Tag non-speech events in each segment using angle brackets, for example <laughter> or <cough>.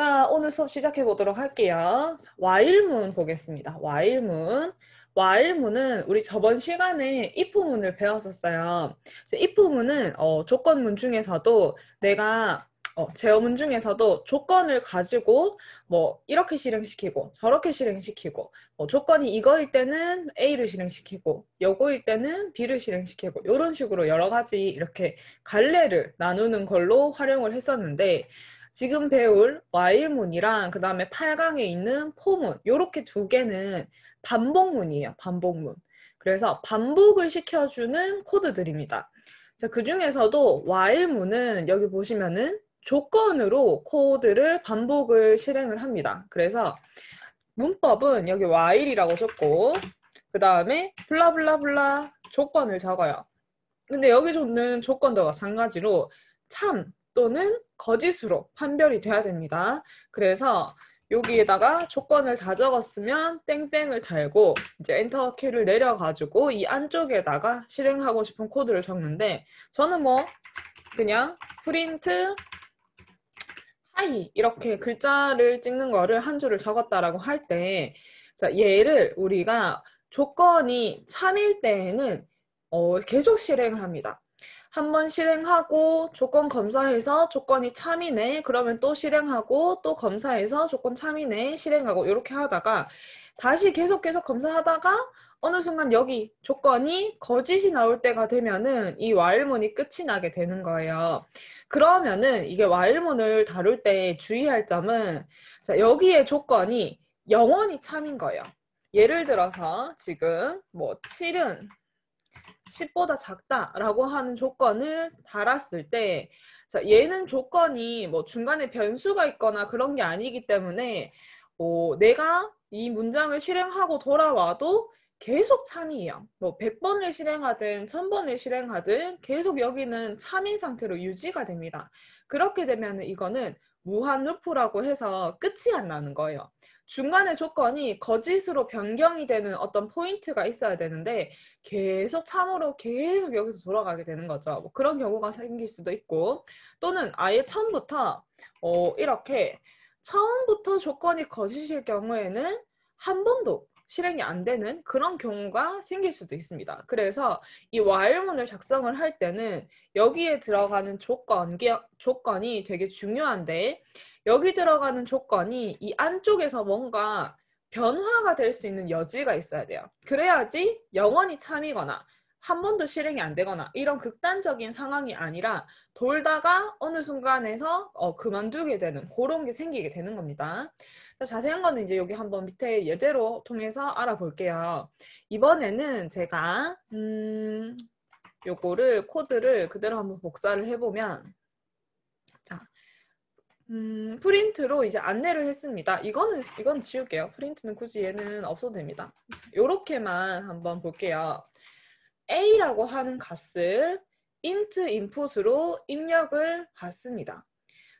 자, 오늘 수업 시작해 보도록 할게요. 와일문 보겠습니다. 와일문. 와일문은 우리 저번 시간에 if문을 배웠었어요. if문은 어, 조건문 중에서도 내가 어, 제어문 중에서도 조건을 가지고 뭐 이렇게 실행시키고 저렇게 실행시키고 뭐 조건이 이거일 때는 A를 실행시키고 요거일 때는 B를 실행시키고 이런 식으로 여러 가지 이렇게 갈래를 나누는 걸로 활용을 했었는데 지금 배울 와일문이랑 그 다음에 8강에 있는 포문 요렇게두 개는 반복문이에요. 반복문. 그래서 반복을 시켜주는 코드들입니다. 자, 그 중에서도 와일문은 여기 보시면은 조건으로 코드를 반복을 실행을 합니다. 그래서 문법은 여기 while이라고 적고 그 다음에 블라블라블라 조건을 적어요. 근데 여기 적는 조건도 마찬가지로 참 또는 거짓으로 판별이 돼야 됩니다. 그래서 여기에다가 조건을 다 적었으면 땡땡을 달고 이제 엔터 키를 내려가지고 이 안쪽에다가 실행하고 싶은 코드를 적는데 저는 뭐 그냥 프린트 하이 이렇게 글자를 찍는 거를 한 줄을 적었다라고 할 때 얘를 우리가 조건이 참일 때에는 어, 계속 실행을 합니다. 한번 실행하고 조건 검사해서 조건이 참이네 그러면 또 실행하고 또 검사해서 조건 참이네 실행하고 이렇게 하다가 다시 계속 계속 검사하다가 어느 순간 여기 조건이 거짓이 나올 때가 되면은 이 와일문이 끝이 나게 되는 거예요. 그러면은 이게 와일문을 다룰 때 주의할 점은 자, 여기에 조건이 영원히 참인 거예요. 예를 들어서 지금 뭐 7은 10보다 작다라고 하는 조건을 달았을 때 자, 얘는 조건이 뭐 중간에 변수가 있거나 그런 게 아니기 때문에 어, 내가 이 문장을 실행하고 돌아와도 계속 참이에요. 뭐 100번을 실행하든 1000번을 실행하든 계속 여기는 참인 상태로 유지가 됩니다. 그렇게 되면 이거는 무한 루프라고 해서 끝이 안 나는 거예요. 중간에 조건이 거짓으로 변경이 되는 어떤 포인트가 있어야 되는데 계속 참으로 계속 여기서 돌아가게 되는 거죠. 뭐 그런 경우가 생길 수도 있고 또는 아예 처음부터 어, 이렇게 처음부터 조건이 거짓일 경우에는 한 번도 실행이 안 되는 그런 경우가 생길 수도 있습니다. 그래서 이 와일문을 작성을 할 때는 여기에 들어가는 조건, 조건이 되게 중요한데 여기 들어가는 조건이 이 안쪽에서 뭔가 변화가 될 수 있는 여지가 있어야 돼요. 그래야지 영원히 참이거나 한 번도 실행이 안 되거나 이런 극단적인 상황이 아니라 돌다가 어느 순간에서 어, 그만두게 되는 그런 게 생기게 되는 겁니다. 자세한 거는 이제 여기 한번 밑에 예제로 통해서 알아볼게요. 이번에는 제가 음, 요거를 코드를 그대로 한번 복사를 해보면 음, 프린트로 이제 안내를 했습니다. 이거는 이건 지울게요. 프린트는 굳이 얘는 없어도 됩니다. 이렇게만 한번 볼게요. A라고 하는 값을 int input으로 입력을 받습니다.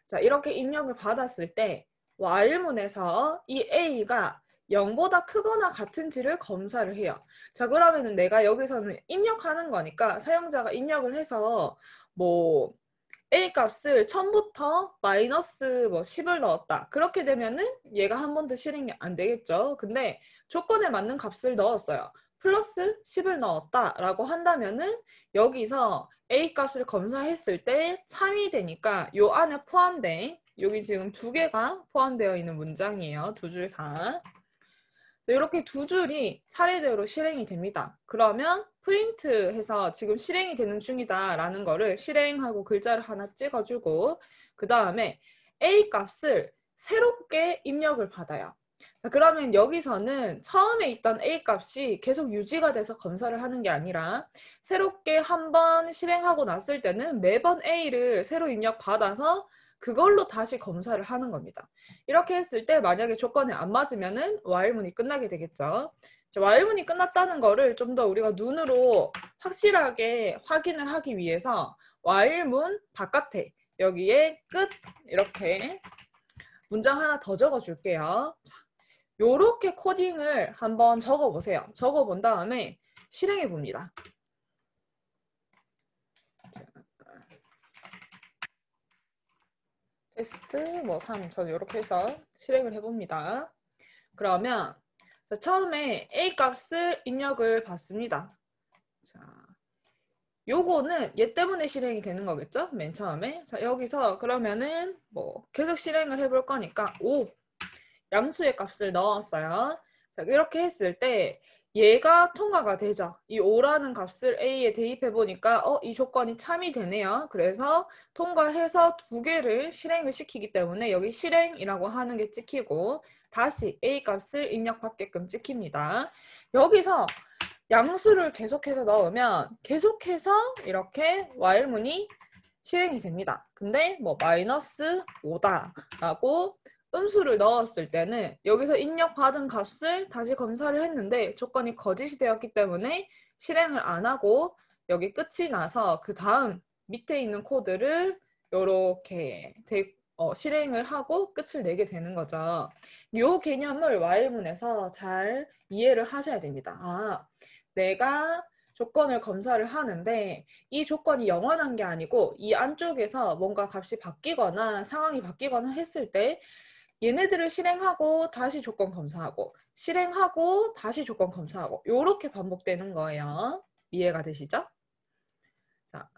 자, 이렇게 입력을 받았을 때 while문에서 이 A가 0보다 크거나 같은지를 검사를 해요. 자, 그러면은 내가 여기서는 입력하는 거니까 사용자가 입력을 해서 뭐 A 값을 처음부터 마이너스 뭐 10을 넣었다. 그렇게 되면은 얘가 한 번 더 실행이 안 되겠죠. 근데 조건에 맞는 값을 넣었어요. 플러스 10을 넣었다라고 한다면은 여기서 A 값을 검사했을 때 참이 되니까 요 안에 포함된 여기 지금 두 개가 포함되어 있는 문장이에요. 두 줄 다. 이렇게 두 줄이 사례대로 실행이 됩니다. 그러면 프린트해서 지금 실행이 되는 중이다라는 거를 실행하고 글자를 하나 찍어주고 그 다음에 A 값을 새롭게 입력을 받아요. 자, 그러면 여기서는 처음에 있던 A 값이 계속 유지가 돼서 검사를 하는 게 아니라 새롭게 한번 실행하고 났을 때는 매번 A를 새로 입력받아서 그걸로 다시 검사를 하는 겁니다. 이렇게 했을 때 만약에 조건이 안 맞으면은 와일문이 끝나게 되겠죠. 와일문이 끝났다는 거를 좀 더 우리가 눈으로 확실하게 확인을 하기 위해서 와일문 바깥에 여기에 끝 이렇게 문장 하나 더 적어줄게요. 요렇게 코딩을 한번 적어보세요. 적어본 다음에 실행해 봅니다. 테스트 뭐 3, 저는 이렇게 해서 실행을 해봅니다. 그러면 처음에 A 값을 입력을 받습니다. 자, 요거는 얘 때문에 실행이 되는 거겠죠? 맨 처음에. 자, 여기서 그러면은 뭐 계속 실행을 해 볼 거니까 5 양수의 값을 넣었어요. 자, 이렇게 했을 때 얘가 통화가 되자. 이 o 라는 값을 A에 대입해 보니까 어, 이 조건이 참이 되네요. 그래서 통과해서 두 개를 실행을 시키기 때문에 여기 실행이라고 하는 게 찍히고 다시 A 값을 입력받게끔 찍힙니다. 여기서 양수를 계속해서 넣으면 계속해서 이렇게 while 문이 실행이 됩니다. 근데 뭐 마이너스 5다라고 음수를 넣었을 때는 여기서 입력받은 값을 다시 검사를 했는데 조건이 거짓이 되었기 때문에 실행을 안 하고 여기 끝이 나서 그 다음 밑에 있는 코드를 이렇게 어, 실행을 하고 끝을 내게 되는 거죠. 이 개념을 while문에서 잘 이해를 하셔야 됩니다. 아, 내가 조건을 검사를 하는데 이 조건이 영원한 게 아니고 이 안쪽에서 뭔가 값이 바뀌거나 상황이 바뀌거나 했을 때 얘네들을 실행하고 다시 조건 검사하고 실행하고 다시 조건 검사하고 이렇게 반복되는 거예요. 이해가 되시죠? 자,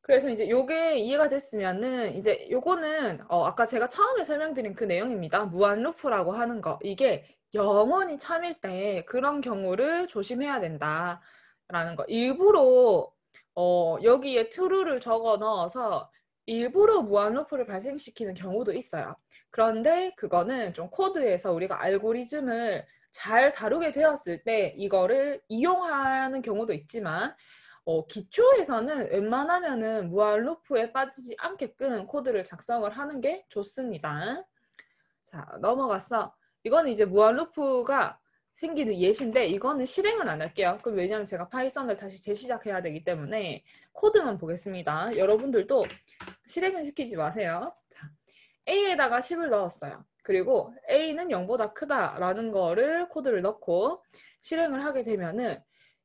그래서 이제 요게 이해가 됐으면은 이제 요거는 어, 아까 제가 처음에 설명드린 그 내용입니다. 무한 루프라고 하는 거 이게 영원히 참일 때 그런 경우를 조심해야 된다라는 거 일부러 어, 여기에 트루를 적어 넣어서 일부러 무한루프를 발생시키는 경우도 있어요. 그런데 그거는 좀 코드에서 우리가 알고리즘을 잘 다루게 되었을 때 이거를 이용하는 경우도 있지만 어, 기초에서는 웬만하면은 무한루프에 빠지지 않게끔 코드를 작성을 하는 게 좋습니다. 자 넘어갔어. 이거는 이제 무한루프가 생기는 예시인데 이거는 실행은 안 할게요. 그럼 왜냐하면 제가 파이썬을 다시 재시작해야 되기 때문에 코드만 보겠습니다. 여러분들도 실행은 시키지 마세요. 자, A에다가 10을 넣었어요. 그리고 A는 0보다 크다라는 거를 코드를 넣고 실행을 하게 되면은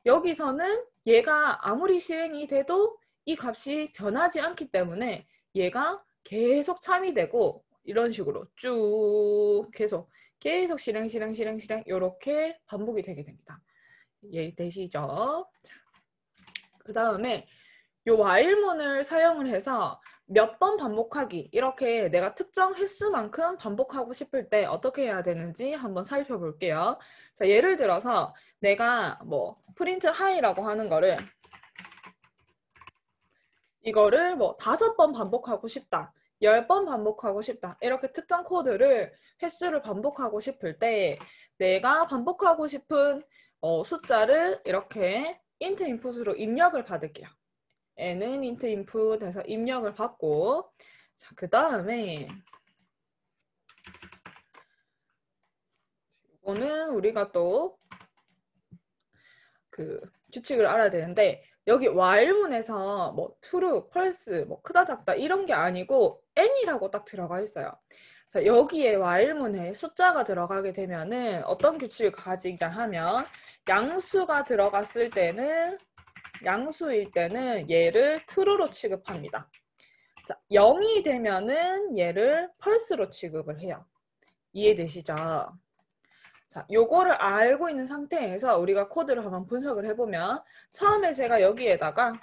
여기서는 얘가 아무리 실행이 돼도 이 값이 변하지 않기 때문에 얘가 계속 참이 되고 이런 식으로 쭉 계속 계속 실행 실행 실행 실행 이렇게 반복이 되게 됩니다. 예, 되시죠? 그 다음에 이 while문을 사용을 해서 몇번 반복하기 이렇게 내가 특정 횟수만큼 반복하고 싶을 때 어떻게 해야 되는지 한번 살펴볼게요. 자, 예를 들어서 내가 뭐 프린트 하이라고 하는 거를 이거를 뭐 다섯 번 반복하고 싶다. 10번 반복하고 싶다. 이렇게 특정 코드를 횟수를 반복하고 싶을 때 내가 반복하고 싶은 어, 숫자를 이렇게 인트 인풋으로 입력을 받을게요. 에는 인트 인풋 해서 입력을 받고 자, 그 다음에 이거는 우리가 또 그 규칙을 알아야 되는데 여기 while문에서 뭐 true, false, 뭐 크다 작다 이런 게 아니고 n이라고 딱 들어가 있어요. 자, 여기에 while문에 숫자가 들어가게 되면은 어떤 규칙을 가지냐 하면 양수가 들어갔을 때는 양수일 때는 얘를 true로 취급합니다. 자, 0이 되면은 얘를 false로 취급을 해요. 이해되시죠? 자, 요거를 알고 있는 상태에서 우리가 코드를 한번 분석을 해보면 처음에 제가 여기에다가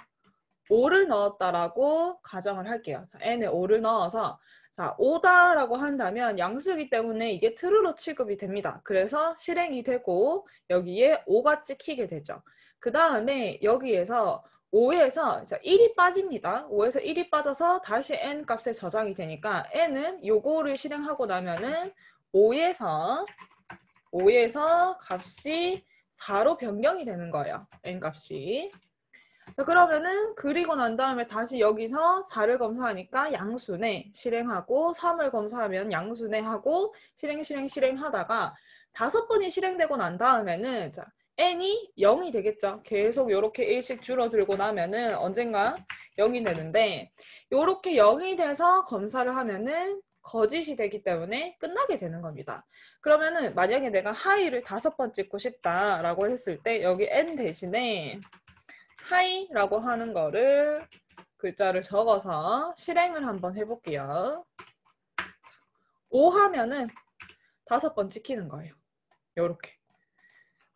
5를 넣었다라고 가정을 할게요. n에 5를 넣어서 자, 5다라고 한다면 양수이기 때문에 이게 true로 취급이 됩니다. 그래서 실행이 되고 여기에 5가 찍히게 되죠. 그 다음에 여기에서 5에서 1이 빠집니다. 5에서 1이 빠져서 다시 n 값에 저장이 되니까 n은 요거를 실행하고 나면은 5에서 5에서 값이 4로 변경이 되는 거예요. n 값이. 자 그러면은 그리고 난 다음에 다시 여기서 4를 검사하니까 양수네 실행하고 3을 검사하면 양수네 하고 실행 실행 실행 하다가 다섯 번이 실행되고 난 다음에는 자 n이 0이 되겠죠. 계속 이렇게 1씩 줄어들고 나면은 언젠가 0이 되는데 이렇게 0이 돼서 검사를 하면은 거짓이 되기 때문에 끝나게 되는 겁니다. 그러면은 만약에 내가 하이를 다섯 번 찍고 싶다라고 했을 때 여기 n 대신에 하이라고 하는 거를 글자를 적어서 실행을 한번 해볼게요. 5 하면은 다섯 번 찍히는 거예요. 이렇게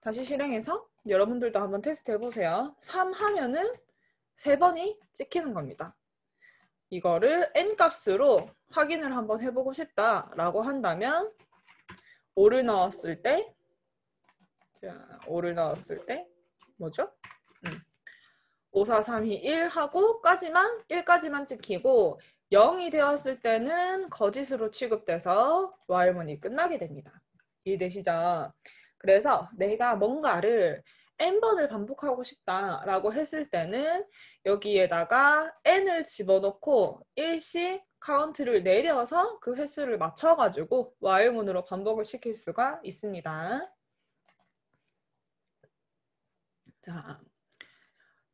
다시 실행해서 여러분들도 한번 테스트 해보세요. 3 하면은 3번이 찍히는 겁니다. 이거를 n값으로 확인을 한번 해보고 싶다라고 한다면 5를 넣었을 때 5를 넣었을 때 뭐죠? 음. 5, 4, 3, 2, 1 하고 까지만 1까지만 찍히고 0이 되었을 때는 거짓으로 취급돼서 와일문이 끝나게 됩니다. 이해되시죠? 그래서 내가 뭔가를 n번을 반복하고 싶다라고 했을 때는 여기에다가 n을 집어넣고 일시 카운트를 내려서 그 횟수를 맞춰가지고 while문으로 반복을 시킬 수가 있습니다. 자,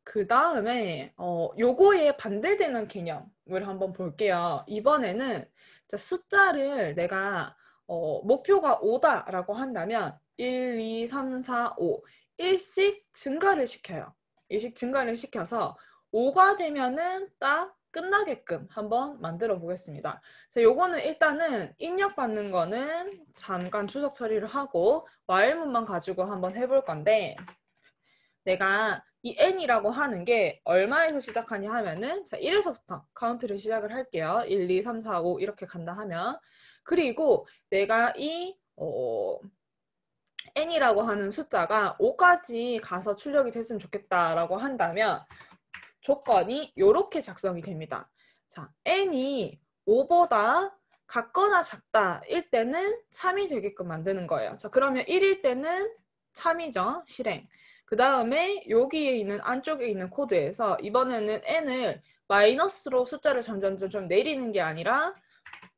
그 다음에 어, 요거에 반대되는 개념을 한번 볼게요. 이번에는 숫자를 내가 어, 목표가 5다라고 한다면 1, 2, 3, 4, 5 일씩 증가를 시켜요. 일씩 증가를 시켜서 5가 되면은 딱 끝나게끔 한번 만들어 보겠습니다. 자, 요거는 일단은 입력받는 거는 잠깐 추석 처리를 하고 와일문만 가지고 한번 해볼 건데 내가 이 n이라고 하는 게 얼마에서 시작하냐 하면은 자 1에서부터 카운트를 시작을 할게요. 1, 2, 3, 4, 5 이렇게 간다 하면 그리고 내가 이 어, n이라고 하는 숫자가 5까지 가서 출력이 됐으면 좋겠다라고 한다면 조건이 이렇게 작성이 됩니다. 자, n이 5보다 같거나 작다 일 때는 참이 되게끔 만드는 거예요. 자, 그러면 1일 때는 참이죠. 실행. 그 다음에 여기에 있는 안쪽에 있는 코드에서 이번에는 n을 마이너스로 숫자를 점점 점점 내리는 게 아니라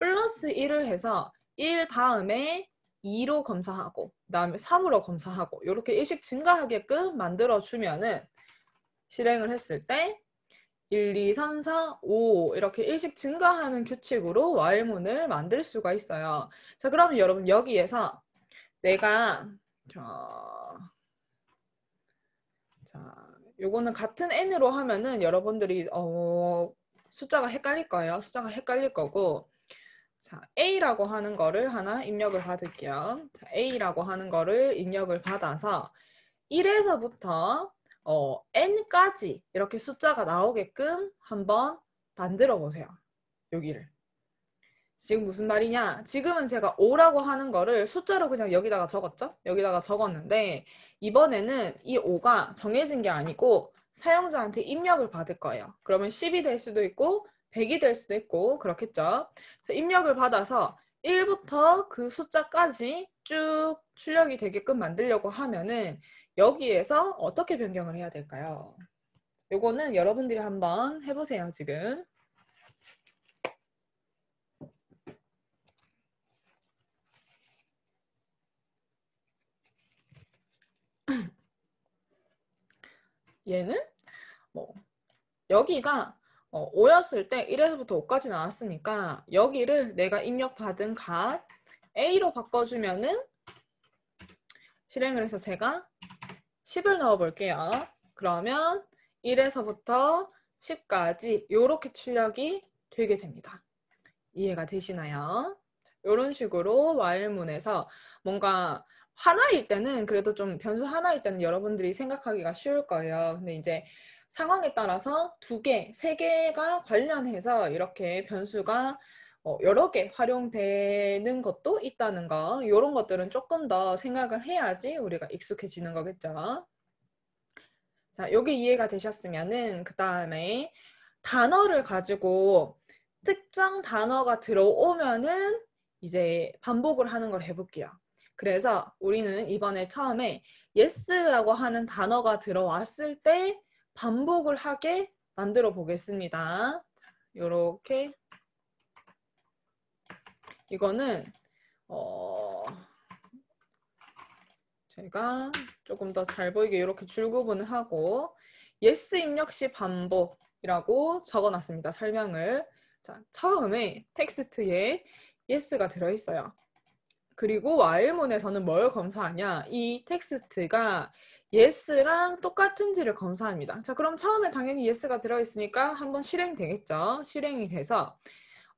플러스 1을 해서 1 다음에 2로 검사하고 그다음에 3으로 검사하고 이렇게 일식 증가하게끔 만들어 주면은 실행을 했을 때 1, 2, 3, 4, 5 이렇게 일식 증가하는 규칙으로 와일문을 만들 수가 있어요. 자, 그러면 여러분 여기에서 내가 자, 요거는 같은 n으로 하면은 여러분들이 어 숫자가 헷갈릴 거예요. 숫자가 헷갈릴 거고 자, A라고 하는 거를 하나 입력을 받을게요. 자, A라고 하는 거를 입력을 받아서 1에서부터 어, N까지 이렇게 숫자가 나오게끔 한번 만들어 보세요. 여기를. 지금 무슨 말이냐? 지금은 제가 5라고 하는 거를 숫자로 그냥 여기다가 적었죠? 여기다가 적었는데 이번에는 이 5가 정해진 게 아니고 사용자한테 입력을 받을 거예요. 그러면 10이 될 수도 있고 100이 될 수도 있고 그렇겠죠. 그래서 입력을 받아서 1부터 그 숫자까지 쭉 출력이 되게끔 만들려고 하면은 여기에서 어떻게 변경을 해야 될까요? 요거는 여러분들이 한번 해보세요, 지금. <clears throat> 얘는 뭐 여기가 어, 5였을 때 1에서부터 5까지 나왔으니까 여기를 내가 입력받은 값 A로 바꿔주면은 실행을 해서 제가 10을 넣어볼게요. 그러면 1에서부터 10까지 이렇게 출력이 되게 됩니다. 이해가 되시나요? 이런 식으로 와일문에서 뭔가 하나일 때는 그래도 좀 변수 하나일 때는 여러분들이 생각하기가 쉬울 거예요. 근데 이제 상황에 따라서 두 개, 세 개가 관련해서 이렇게 변수가 어, 여러 개 활용되는 것도 있다는 거 이런 것들은 조금 더 생각을 해야지 우리가 익숙해지는 거겠죠. 자, 여기 이해가 되셨으면은 그 다음에 단어를 가지고 특정 단어가 들어오면은 이제 반복을 하는 걸 해볼게요. 그래서 우리는 이번에 처음에 yes라고 하는 단어가 들어왔을 때 반복을 하게 만들어 보겠습니다. 이렇게 이거는 어 제가 조금 더 잘 보이게 이렇게 줄 구분을 하고 yes 입력 시 반복이라고 적어놨습니다. 설명을 자 처음에 텍스트에 yes가 들어있어요. 그리고 while문에서는 뭘 검사하냐? 이 텍스트가 yes랑 똑같은지를 검사합니다. 자, 그럼 처음에 당연히 yes가 들어있으니까 한번 실행되겠죠. 실행이 돼서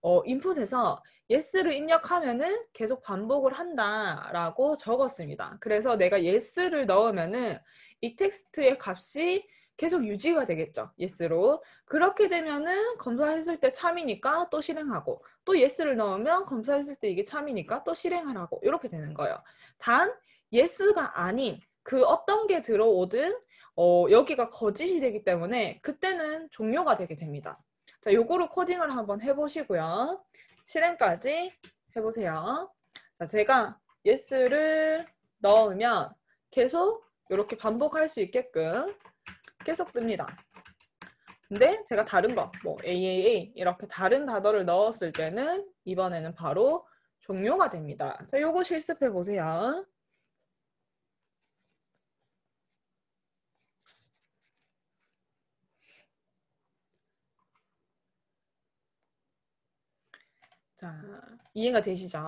어, 인풋에서 yes를 입력하면은 계속 반복을 한다라고 적었습니다. 그래서 내가 yes를 넣으면은 이 텍스트의 값이 계속 유지가 되겠죠. yes로. 그렇게 되면은 검사했을 때 참이니까 또 실행하고 또 yes를 넣으면 검사했을 때 이게 참이니까 또 실행하라고 이렇게 되는 거예요. 단 yes가 아닌 그 어떤 게 들어오든 어, 여기가 거짓이 되기 때문에 그때는 종료가 되게 됩니다. 자, 요거로 코딩을 한번 해보시고요. 실행까지 해보세요. 자, 제가 yes를 넣으면 계속 이렇게 반복할 수 있게끔 계속 뜹니다. 근데 제가 다른 거, 뭐 AAA 이렇게 다른 단어를 넣었을 때는 이번에는 바로 종료가 됩니다. 자, 요거 실습해 보세요. 자, 음, 이해가 되시죠?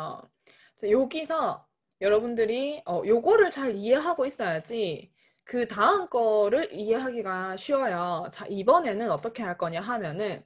자, 여기서 여러분들이 어, 요거를 잘 이해하고 있어야지 그 다음 거를 이해하기가 쉬워요. 자, 이번에는 어떻게 할 거냐 하면은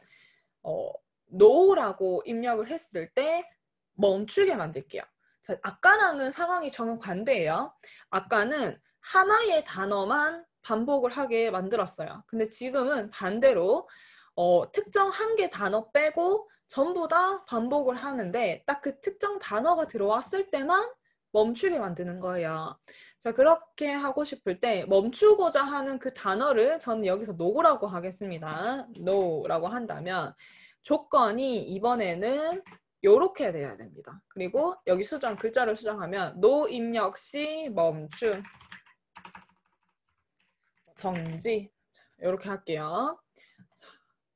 어, no라고 입력을 했을 때 멈추게 만들게요. 자, 아까랑은 상황이 전혀 반대예요. 아까는 하나의 단어만 반복을 하게 만들었어요. 근데 지금은 반대로 어, 특정 한 개 단어 빼고 전부 다 반복을 하는데 딱 그 특정 단어가 들어왔을 때만 멈추게 만드는 거예요. 자, 그렇게 하고 싶을 때 멈추고자 하는 그 단어를 저는 여기서 노 o 라고 하겠습니다. 노라고 한다면 조건이 이번에는 요렇게 돼야 됩니다. 그리고 여기 수정, 글자를 수정하면 노 입력 시 멈춤, 정지, 이렇게 할게요.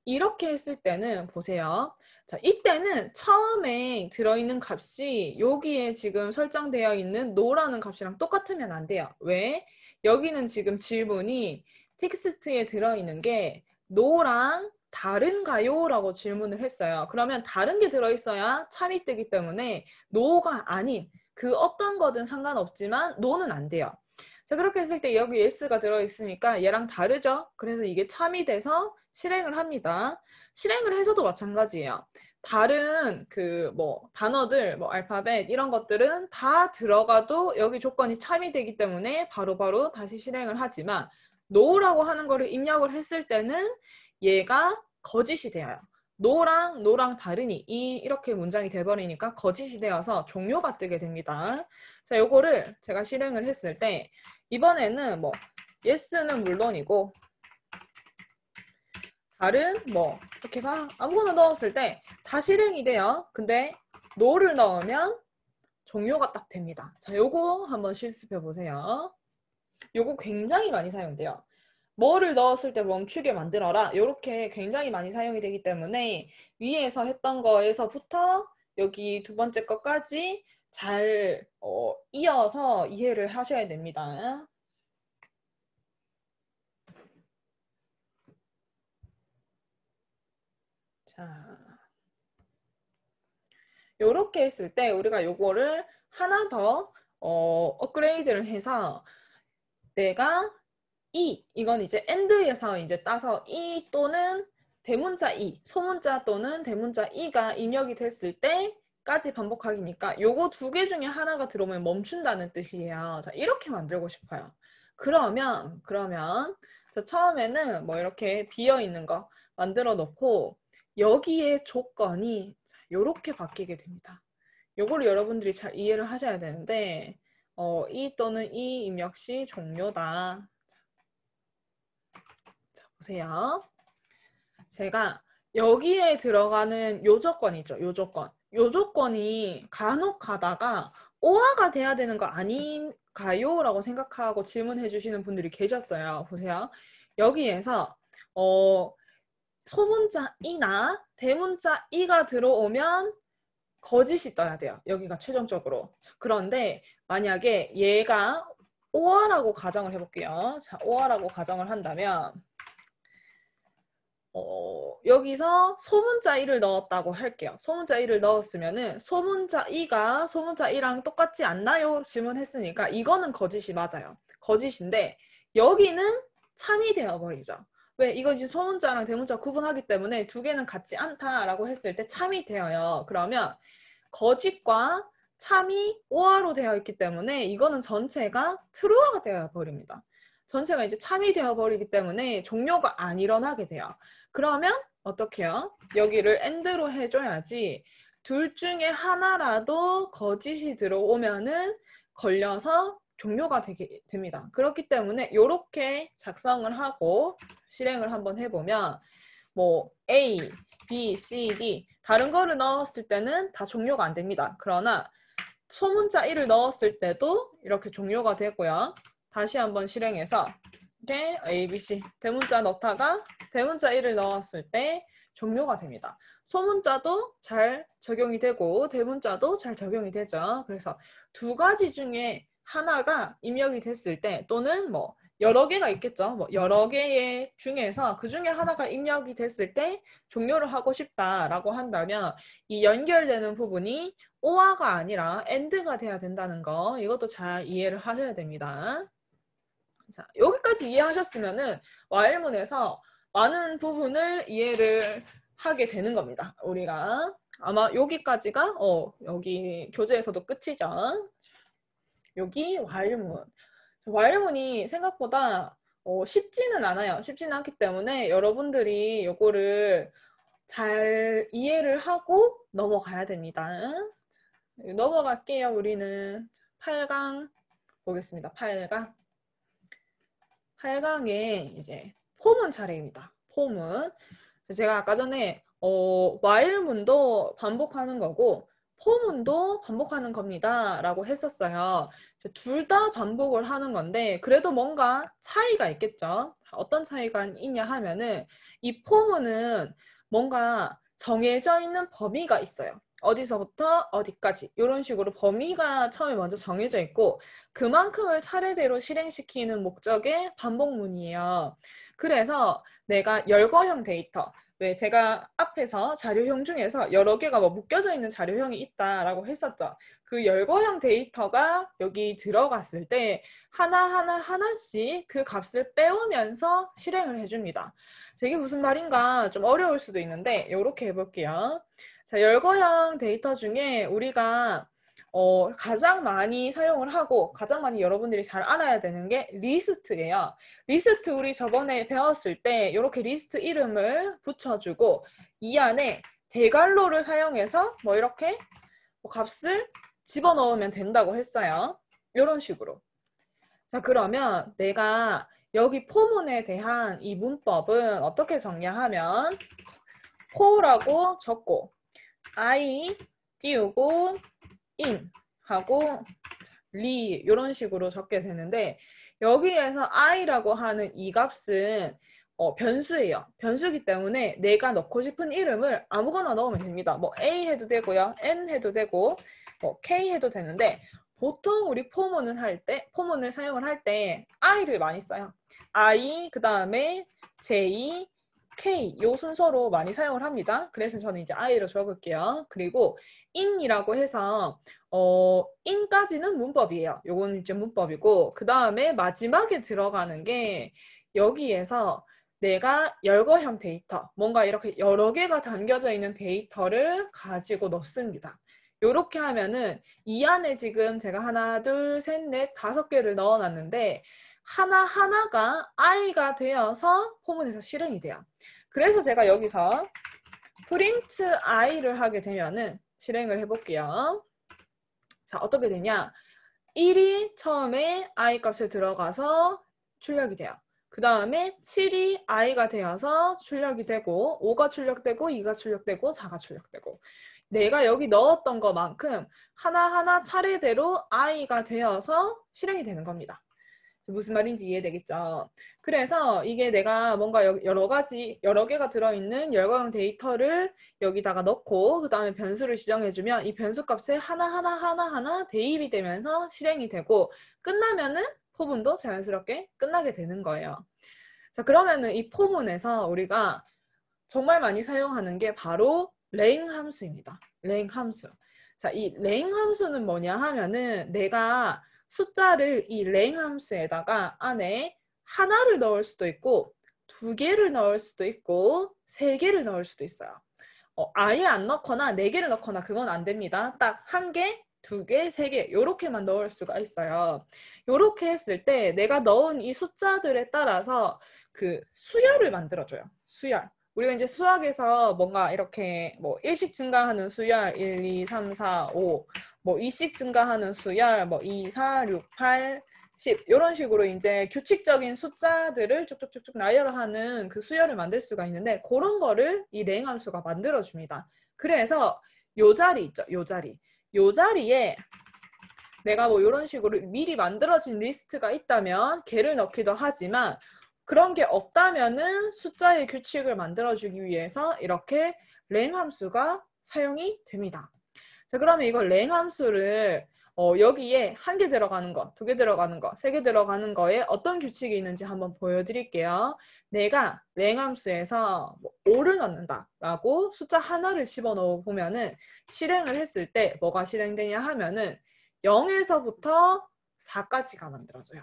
이렇게 했을 때는 보세요. 자, 이때는 처음에 들어있는 값이 여기에 지금 설정되어 있는 노라는 값이랑 똑같으면 안 돼요. 왜? 여기는 지금 질문이 텍스트에 들어있는 게노랑 다른가요? 라고 질문을 했어요. 그러면 다른 게 들어있어야 참이 뜨기 때문에 노가 아닌 그 어떤 거든 상관없지만 노는안 돼요. 자 그렇게 했을 때 여기 y 스가 들어있으니까 얘랑 다르죠? 그래서 이게 참이 돼서 실행을 합니다. 실행을 해서도 마찬가지예요. 다른 그 뭐 단어들, 뭐 알파벳 이런 것들은 다 들어가도 여기 조건이 참이되기 때문에 바로바로 바로 다시 실행을 하지만 no라고 하는 거를 입력을 했을 때는 얘가 거짓이 되어요. 노랑 노랑 다르니 이 이렇게 문장이 돼버리니까 거짓이 되어서 종료가 뜨게 됩니다. 자, 요거를 제가 실행을 했을 때 이번에는 뭐 yes는 물론이고 다른 뭐 이렇게 막 아무거나 넣었을 때 다 실행이 돼요. 근데 노를 넣으면 종료가 딱 됩니다. 자, 요거 한번 실습해 보세요. 요거 굉장히 많이 사용돼요. 뭐를 넣었을 때 멈추게 만들어라. 요렇게 굉장히 많이 사용이 되기 때문에 위에서 했던 거에서부터 여기 두 번째 것까지 잘 어, 이어서 이해를 하셔야 됩니다. 이렇게 했을 때 우리가 요거를 하나 더 어, 업그레이드를 해서 내가 이 이건 이제 and에서 이제 따서 이 또는 대문자 이 소문자 또는 대문자 이가 입력이 됐을 때까지 반복하기니까 요거 두 개 중에 하나가 들어오면 멈춘다는 뜻이에요. 자 이렇게 만들고 싶어요. 그러면 그러면 자, 처음에는 뭐 이렇게 비어 있는 거 만들어 놓고 여기에 조건이 자, 이렇게 바뀌게 됩니다. 요거 여러분들이 잘 이해를 하셔야 되는데 어, 이 또는 이 입력 시 종료다. 자, 보세요. 제가 여기에 들어가는 요 조건이죠. 요 조건. 요 조건이 간혹 가다가 오화가 돼야 되는 거 아닌가요? 라고 생각하고 질문해 주시는 분들이 계셨어요. 보세요. 여기에서 어, 소문자 이나 대문자 이가 들어오면 거짓이 떠야 돼요. 여기가 최종적으로. 그런데 만약에 얘가 오아라고 가정을 해볼게요. 자, 오아라고 가정을 한다면 어, 여기서 소문자 1을 넣었다고 할게요. 소문자 1을 넣었으면은 소문자 2가 소문자 1랑 똑같지 않나요? 질문했으니까 이거는 거짓이 맞아요. 거짓인데 여기는 참이 되어버리죠. 왜 이건 이제 소문자랑 대문자 구분하기 때문에 두 개는 같지 않다라고 했을 때 참이 되어요. 그러면 거짓과 참이 오화로 되어 있기 때문에 이거는 전체가 트루어가 되어 버립니다. 전체가 이제 참이 되어 버리기 때문에 종료가 안 일어나게 돼요. 그러면 어떻게요? 여기를 엔드로 해줘야지 둘 중에 하나라도 거짓이 들어오면은 걸려서 종료가 되게, 됩니다. 그렇기 때문에 이렇게 작성을 하고 실행을 한번 해보면 뭐 A, B, C, D 다른 거를 넣었을 때는 다 종료가 안 됩니다. 그러나 소문자 1을 넣었을 때도 이렇게 종료가 되고요. 다시 한번 실행해서 이렇게 A, B, C 대문자 넣다가 대문자 1을 넣었을 때 종료가 됩니다. 소문자도 잘 적용이 되고 대문자도 잘 적용이 되죠. 그래서 두 가지 중에 하나가 입력이 됐을 때 또는 뭐 여러 개가 있겠죠. 뭐 여러 개의 중에서 그 중에 하나가 입력이 됐을 때 종료를 하고 싶다라고 한다면 이 연결되는 부분이 오화가 아니라 엔드가 돼야 된다는 거 이것도 잘 이해를 하셔야 됩니다. 자 여기까지 이해하셨으면은 와일문에서 많은 부분을 이해를 하게 되는 겁니다. 우리가 아마 여기까지가 어 여기 교재에서도 끝이죠. 여기 와일문. 와일문이 생각보다 어, 쉽지는 않아요. 쉽지는 않기 때문에 여러분들이 요거를 잘 이해를 하고 넘어가야 됩니다. 넘어갈게요. 우리는 8강 보겠습니다. 8강. 8강에 이제 포문 차례입니다. 포문. 제가 아까 전에 어, 와일문도 반복하는 거고 포문도 반복하는 겁니다. 라고 했었어요. 둘 다 반복을 하는 건데 그래도 뭔가 차이가 있겠죠. 어떤 차이가 있냐 하면은 이 포문은 뭔가 정해져 있는 범위가 있어요. 어디서부터 어디까지 이런 식으로 범위가 처음에 먼저 정해져 있고 그만큼을 차례대로 실행시키는 목적의 반복문이에요. 그래서 내가 열거형 데이터 왜 제가 앞에서 자료형 중에서 여러 개가 뭐 묶여져 있는 자료형이 있다라고 했었죠. 그 열거형 데이터가 여기 들어갔을 때 하나하나 하나씩 그 값을 빼오면서 실행을 해줍니다. 이게 무슨 말인가 좀 어려울 수도 있는데 이렇게 해볼게요. 자, 열거형 데이터 중에 우리가 어, 가장 많이 사용을 하고 가장 많이 여러분들이 잘 알아야 되는 게 리스트예요. 리스트 우리 저번에 배웠을 때 이렇게 리스트 이름을 붙여주고 이 안에 대괄로를 사용해서 뭐 이렇게 뭐 값을 집어넣으면 된다고 했어요. 이런 식으로. 자 그러면 내가 여기 포문에 대한 이 문법은 어떻게 정리하면 포라고 적고 I 띄우고 in 하고 리 이런 식으로 적게 되는데 여기에서 i라고 하는 이 값은 어, 변수예요. 변수기 때문에 내가 넣고 싶은 이름을 아무거나 넣으면 됩니다. 뭐 A 해도 되고요. N 해도 되고 뭐 K 해도 되는데 보통 우리 포문을 할 때, 포문을 사용을 할 때 i를 많이 써요. i, 그 다음에 j, K 요 순서로 많이 사용을 합니다. 그래서 저는 이제 I로 적을게요. 그리고 in이라고 해서 어 in까지는 문법이에요. 요건 이제 문법이고 그 다음에 마지막에 들어가는 게 여기에서 내가 열거형 데이터, 뭔가 이렇게 여러 개가 담겨져 있는 데이터를 가지고 넣습니다. 이렇게 하면은 이 안에 지금 제가 하나, 둘, 셋, 넷, 다섯 개를 넣어놨는데 하나하나가 I가 되어서 포문에서 실행이 돼요. 그래서 제가 여기서 프린트 I를 하게 되면은 실행을 해볼게요. 자, 어떻게 되냐. 1이 처음에 I 값에 들어가서 출력이 돼요. 그 다음에 7이 i가 되어서 출력이 되고 5가 출력되고 2가 출력되고 4가 출력되고 내가 여기 넣었던 것만큼 하나하나 차례대로 i가 되어서 실행이 되는 겁니다. 무슨 말인지 이해되겠죠. 그래서 이게 내가 뭔가 여러 가지 여러 개가 들어있는 열거형 데이터를 여기다가 넣고 그 다음에 변수를 지정해주면 이 변수값에 하나하나 하나하나 대입이 되면서 실행이 되고 끝나면은 포문도 자연스럽게 끝나게 되는 거예요. 자 그러면은 이 포문에서 우리가 정말 많이 사용하는 게 바로 랭 함수입니다. 랭 함수. 자, 이 랭 함수는 뭐냐 하면은 내가 숫자를 이 랭 함수에다가 안에 하나를 넣을 수도 있고 두 개를 넣을 수도 있고 세 개를 넣을 수도 있어요. 어, 아예 안 넣거나 네 개를 넣거나 그건 안 됩니다. 딱 한 개, 두 개, 세 개, 이렇게만 넣을 수가 있어요. 이렇게 했을 때 내가 넣은 이 숫자들에 따라서 그 수열을 만들어줘요. 수열. 우리가 이제 수학에서 뭔가 이렇게 뭐 일씩 증가하는 수열 1, 2, 3, 4, 5, 뭐 2씩 증가하는 수열 뭐 2, 4, 6, 8, 10 이런 식으로 이제 규칙적인 숫자들을 쭉쭉쭉쭉 나열하는 그 수열을 만들 수가 있는데 그런 거를 이 랭함수가 만들어 줍니다. 그래서 요 자리 있죠. 요 자리. 요 자리에 내가 뭐 이런 식으로 미리 만들어진 리스트가 있다면 걔를 넣기도 하지만 그런 게 없다면은 숫자의 규칙을 만들어주기 위해서 이렇게 랭 함수가 사용이 됩니다. 자, 그러면 이걸 랭 함수를 어, 여기에 한 개 들어가는 거, 두 개 들어가는 거, 세 개 들어가는 거에 어떤 규칙이 있는지 한번 보여드릴게요. 내가 랭함수에서 뭐 5를 넣는다라고 숫자 하나를 집어넣어 보면은 실행을 했을 때 뭐가 실행되냐 하면은 0에서부터 4까지가 만들어져요.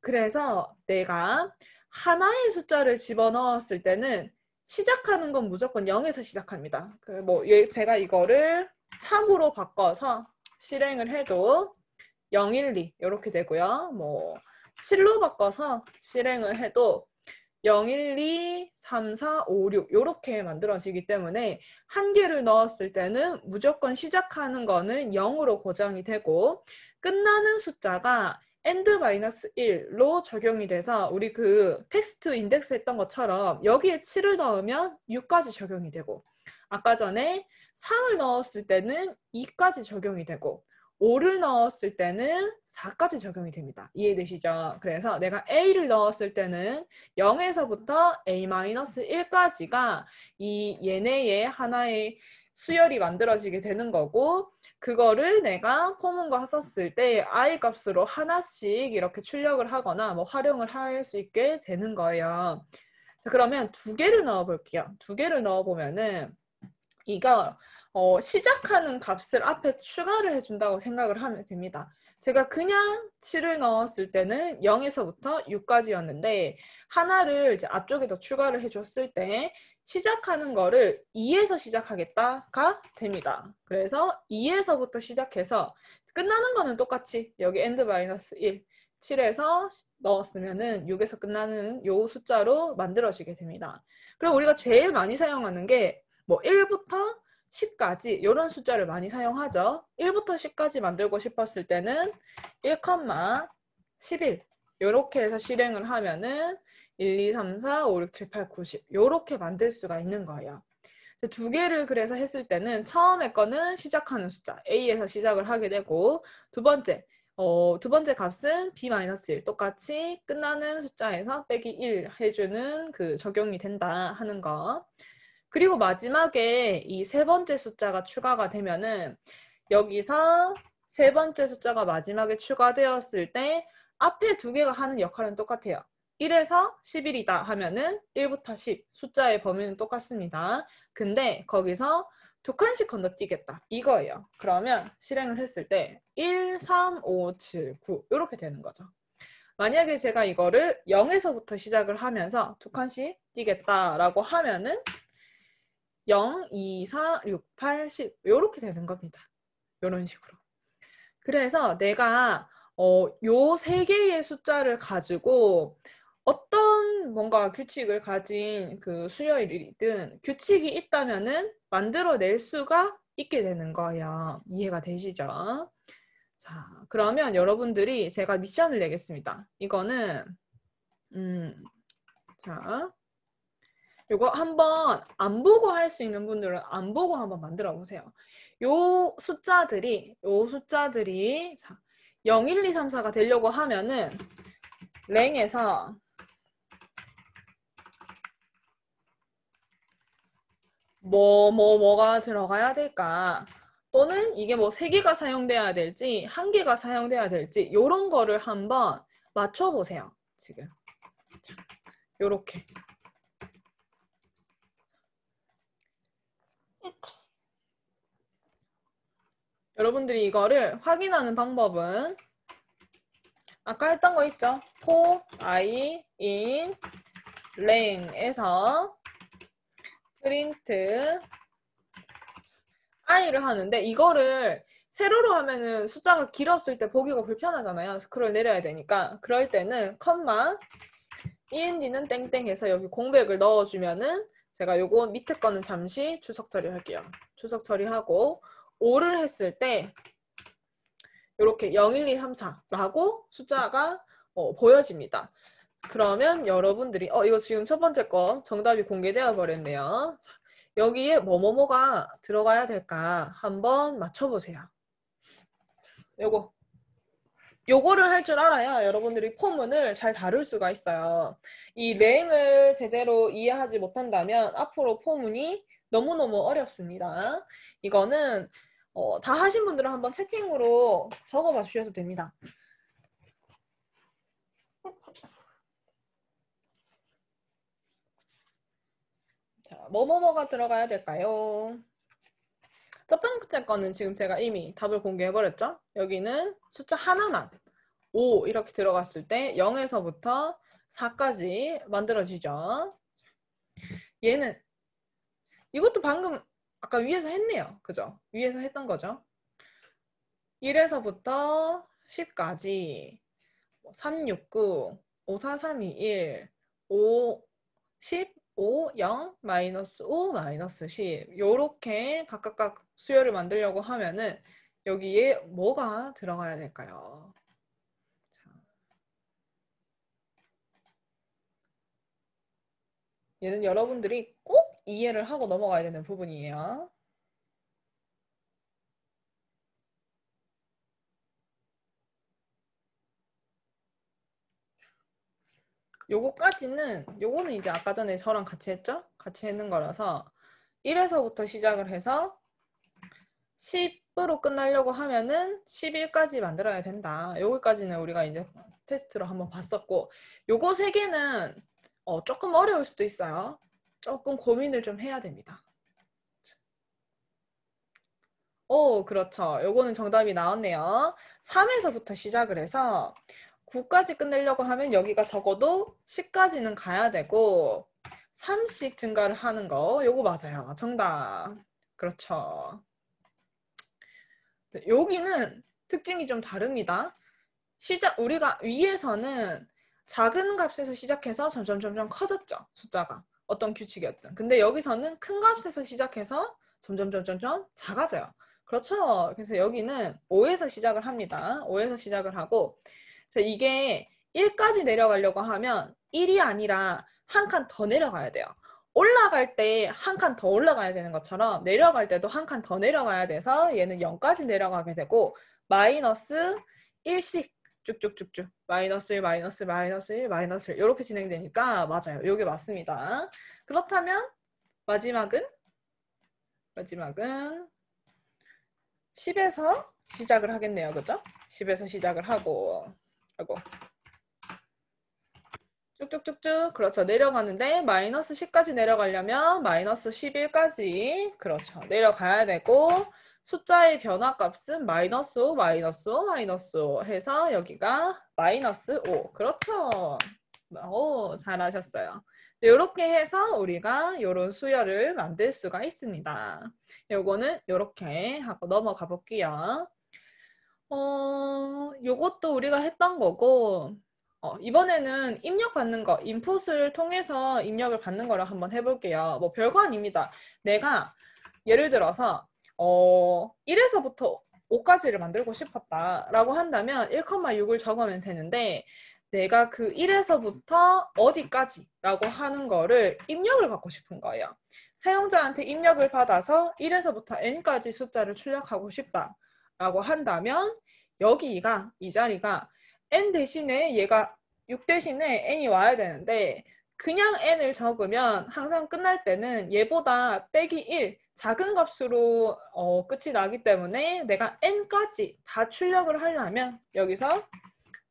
그래서 내가 하나의 숫자를 집어넣었을 때는 시작하는 건 무조건 0에서 시작합니다. 그 뭐 예, 제가 이거를 3으로 바꿔서 실행을 해도 0, 1, 2 이렇게 되고요. 뭐 7로 바꿔서 실행을 해도 0, 1, 2, 3, 4, 5, 6 이렇게 만들어지기 때문에 한 개를 넣었을 때는 무조건 시작하는 거는 0으로 고정이 되고 끝나는 숫자가 엔드 마이너스 1로 적용이 돼서 우리 그 텍스트 인덱스 했던 것처럼 여기에 7을 넣으면 6까지 적용이 되고 아까 전에 3을 넣었을 때는 2까지 적용이 되고 5를 넣었을 때는 4까지 적용이 됩니다. 이해되시죠? 그래서 내가 A를 넣었을 때는 0에서부터 A-1까지가 이 얘네의 하나의 수열이 만들어지게 되는 거고 그거를 내가 포문과 하섰을 때 i 값으로 하나씩 이렇게 출력을 하거나 뭐 활용을 할 수 있게 되는 거예요. 자, 그러면 두 개를 넣어 볼게요. 두 개를 넣어 보면은 이거 어, 시작하는 값을 앞에 추가를 해준다고 생각을 하면 됩니다. 제가 그냥 7을 넣었을 때는 0에서부터 6까지였는데 하나를 이제 앞쪽에 더 추가를 해줬을 때 시작하는 거를 2에서 시작하겠다가 됩니다. 그래서 2에서부터 시작해서 끝나는 거는 똑같이 여기 end 마이너스 1, 7에서 넣었으면은 6에서 끝나는 요 숫자로 만들어지게 됩니다. 그리고 우리가 제일 많이 사용하는 게 뭐 1부터 10까지 이런 숫자를 많이 사용하죠. 1부터 10까지 만들고 싶었을 때는 1, 11 이렇게 해서 실행을 하면은 1, 2, 3, 4, 5, 6, 7, 8, 9, 10 이렇게 만들 수가 있는 거예요. 두 개를 그래서 했을 때는 처음에 거는 시작하는 숫자 A에서 시작을 하게 되고 두 번째 어, 두 번째 값은 B-1 똑같이 끝나는 숫자에서 빼기 1 해주는 그 적용이 된다 하는 거 그리고 마지막에 이 세 번째 숫자가 추가가 되면은 여기서 세 번째 숫자가 마지막에 추가되었을 때 앞에 두 개가 하는 역할은 똑같아요. 1에서 10일이다 하면은 1부터 10 숫자의 범위는 똑같습니다. 근데 거기서 두 칸씩 건너뛰겠다 이거예요. 그러면 실행을 했을 때 1, 3, 5, 7, 9 이렇게 되는 거죠. 만약에 제가 이거를 0에서부터 시작을 하면서 두 칸씩 뛰겠다라고 하면은 0, 2, 4, 6, 8, 10 이렇게 되는 겁니다. 이런 식으로. 그래서 내가 어, 요 세 개의 숫자를 가지고 어떤 뭔가 규칙을 가진 그 수요일이든 규칙이 있다면은 만들어낼 수가 있게 되는 거예요. 이해가 되시죠? 자, 그러면 여러분들이 제가 미션을 내겠습니다. 이거는 음, 자, 요거 한번 안 보고 할 수 있는 분들은 안 보고 한번 만들어 보세요. 요 숫자들이 요 숫자들이 자, 0, 1, 2, 3, 4가 되려고 하면은 랭에서 뭐, 뭐, 뭐가 들어가야 될까? 또는 이게 뭐 세 개가 사용돼야 될지, 한 개가 사용돼야 될지, 요런 거를 한번 맞춰보세요. 지금. 요렇게. 여러분들이 이거를 확인하는 방법은 아까 했던 거 있죠? for, i, in, lang에서 프린트 i를 하는데 이거를 세로로 하면은 숫자가 길었을 때 보기가 불편하잖아요. 스크롤 내려야 되니까. 그럴 때는 컴마 end는 땡땡 해서 여기 공백을 넣어주면은 제가 요거 밑에 거는 잠시 추석 처리할게요. 추석 처리하고 5를 했을 때 이렇게 0, 1, 2, 3, 4라고 숫자가 어, 보여집니다. 그러면 여러분들이 어 이거 지금 첫 번째 거 정답이 공개되어 버렸네요. 여기에 뭐뭐뭐가 들어가야 될까 한번 맞춰보세요. 요거 요거를 할 줄 알아야 여러분들이 포문을 잘 다룰 수가 있어요. 이 레잉을 제대로 이해하지 못한다면 앞으로 포문이 너무너무 어렵습니다. 이거는 어, 다 하신 분들은 한번 채팅으로 적어봐 주셔도 됩니다. 뭐뭐뭐가 들어가야 될까요? 첫 번째 거는 지금 제가 이미 답을 공개해버렸죠? 여기는 숫자 하나만 5 이렇게 들어갔을 때 0에서부터 4까지 만들어지죠. 얘는 이것도 방금 아까 위에서 했네요. 그죠? 위에서 했던 거죠. 1에서부터 10까지 3, 6, 9, 5, 4, 3, 2, 1, 5, 10, 5, 0, 마이너스 5, 마이너스 10 요렇게 각각각 수열을 만들려고 하면은 여기에 뭐가 들어가야 될까요? 자. 얘는 여러분들이 꼭 이해를 하고 넘어가야 되는 부분이에요. 요거까지는 요거는 이제 아까 전에 저랑 같이 했죠? 같이 했는 거라서 1에서부터 시작을 해서 10으로 끝나려고 하면은 11까지 만들어야 된다. 여기까지는 우리가 이제 테스트로 한번 봤었고 요거 세 개는 어, 조금 어려울 수도 있어요. 조금 고민을 좀 해야 됩니다. 오, 그렇죠. 요거는 정답이 나왔네요. 3에서부터 시작을 해서 9까지 끝내려고 하면 여기가 적어도 10까지는 가야 되고 3씩 증가를 하는 거 요거 맞아요. 정답. 그렇죠. 네, 여기는 특징이 좀 다릅니다. 시작 우리가 위에서는 작은 값에서 시작해서 점점 점점 커졌죠. 숫자가. 어떤 규칙이었든. 근데 여기서는 큰 값에서 시작해서 점점 점점 점 작아져요. 그렇죠. 그래서 여기는 5에서 시작을 합니다. 5에서 시작을 하고 이게 1까지 내려가려고 하면 1이 아니라 한 칸 더 내려가야 돼요. 올라갈 때 한 칸 더 올라가야 되는 것처럼 내려갈 때도 한 칸 더 내려가야 돼서 얘는 0까지 내려가게 되고 마이너스 1씩 쭉쭉쭉쭉 마이너스 1, 마이너스 1 마이너스 1, 마이너스 1 이렇게 진행되니까 맞아요. 이게 맞습니다. 그렇다면 마지막은 마지막은 10에서 시작을 하겠네요. 그죠? 10에서 시작을 하고 아고 쭉쭉쭉쭉 그렇죠 내려가는데 마이너스 10까지 내려가려면 마이너스 11까지 그렇죠 내려가야 되고 숫자의 변화값은 마이너스 5 마이너스 5 마이너스 5 해서 여기가 마이너스 5 그렇죠 오 잘하셨어요 이렇게 해서 우리가 이런 수열을 만들 수가 있습니다 요거는 이렇게 하고 넘어가 볼게요 어, 요것도 우리가 했던 거고, 어, 이번에는 입력받는 거, 인풋을 통해서 입력을 받는 거를 한번 해볼게요. 뭐 별거 아닙니다. 내가 예를 들어서 어, 1에서부터 5까지를 만들고 싶었다라고 한다면 1,6을 적으면 되는데 내가 그 1에서부터 어디까지라고 하는 거를 입력을 받고 싶은 거예요. 사용자한테 입력을 받아서 1에서부터 n까지 숫자를 출력하고 싶다. 라고 한다면 여기가 이 자리가 n 대신에 얘가 6 대신에 n이 와야 되는데 그냥 n을 적으면 항상 끝날 때는 얘보다 빼기 1 작은 값으로 어, 끝이 나기 때문에 내가 n까지 다 출력을 하려면 여기서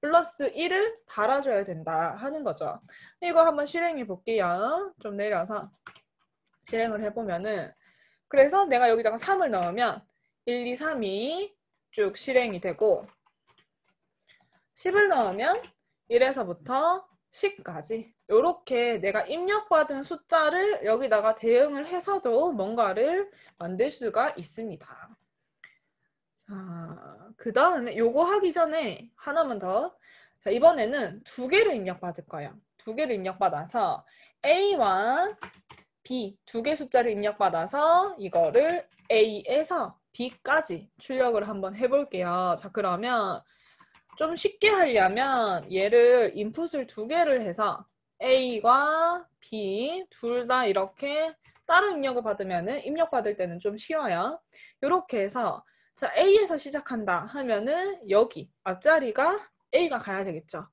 플러스 1을 달아줘야 된다 하는 거죠. 이거 한번 실행해 볼게요. 좀 내려서 실행을 해보면은 그래서 내가 여기다가 3을 넣으면 1, 2, 3이 쭉 실행이 되고 10을 넣으면 1에서부터 10까지 이렇게 내가 입력받은 숫자를 여기다가 대응을 해서도 뭔가를 만들 수가 있습니다. 자, 그 다음에 요거 하기 전에 하나만 더. 자, 이번에는 두 개를 입력받을 거예요. 두 개를 입력받아서 A와 B 두 개 숫자를 입력받아서 이거를 A에서 D까지 출력을 한번 해볼게요. 자, 그러면 좀 쉽게 하려면 얘를 인풋을 두 개를 해서 A와 B 둘 다 이렇게 따로 입력을 받으면은 입력 받을 때는 좀 쉬워요. 이렇게 해서 자 A에서 시작한다 하면은 여기 앞자리가 A가 가야 되겠죠.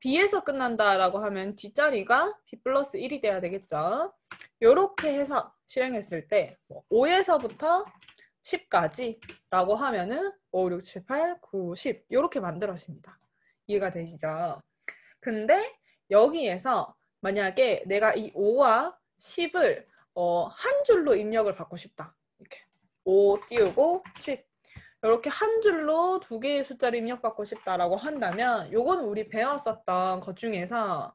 B에서 끝난다라고 하면 뒷자리가 B 플러스 1이 돼야 되겠죠. 이렇게 해서 실행했을 때 5에서부터 뭐 10까지 라고 하면은 5, 6, 7, 8, 9, 10 이렇게 만들어집니다. 이해가 되시죠? 근데 여기에서 만약에 내가 이 5와 10을 어, 한 줄로 입력을 받고 싶다. 이렇게 5 띄우고 10 이렇게 한 줄로 두 개의 숫자를 입력받고 싶다라고 한다면 요건 우리 배웠었던 것 중에서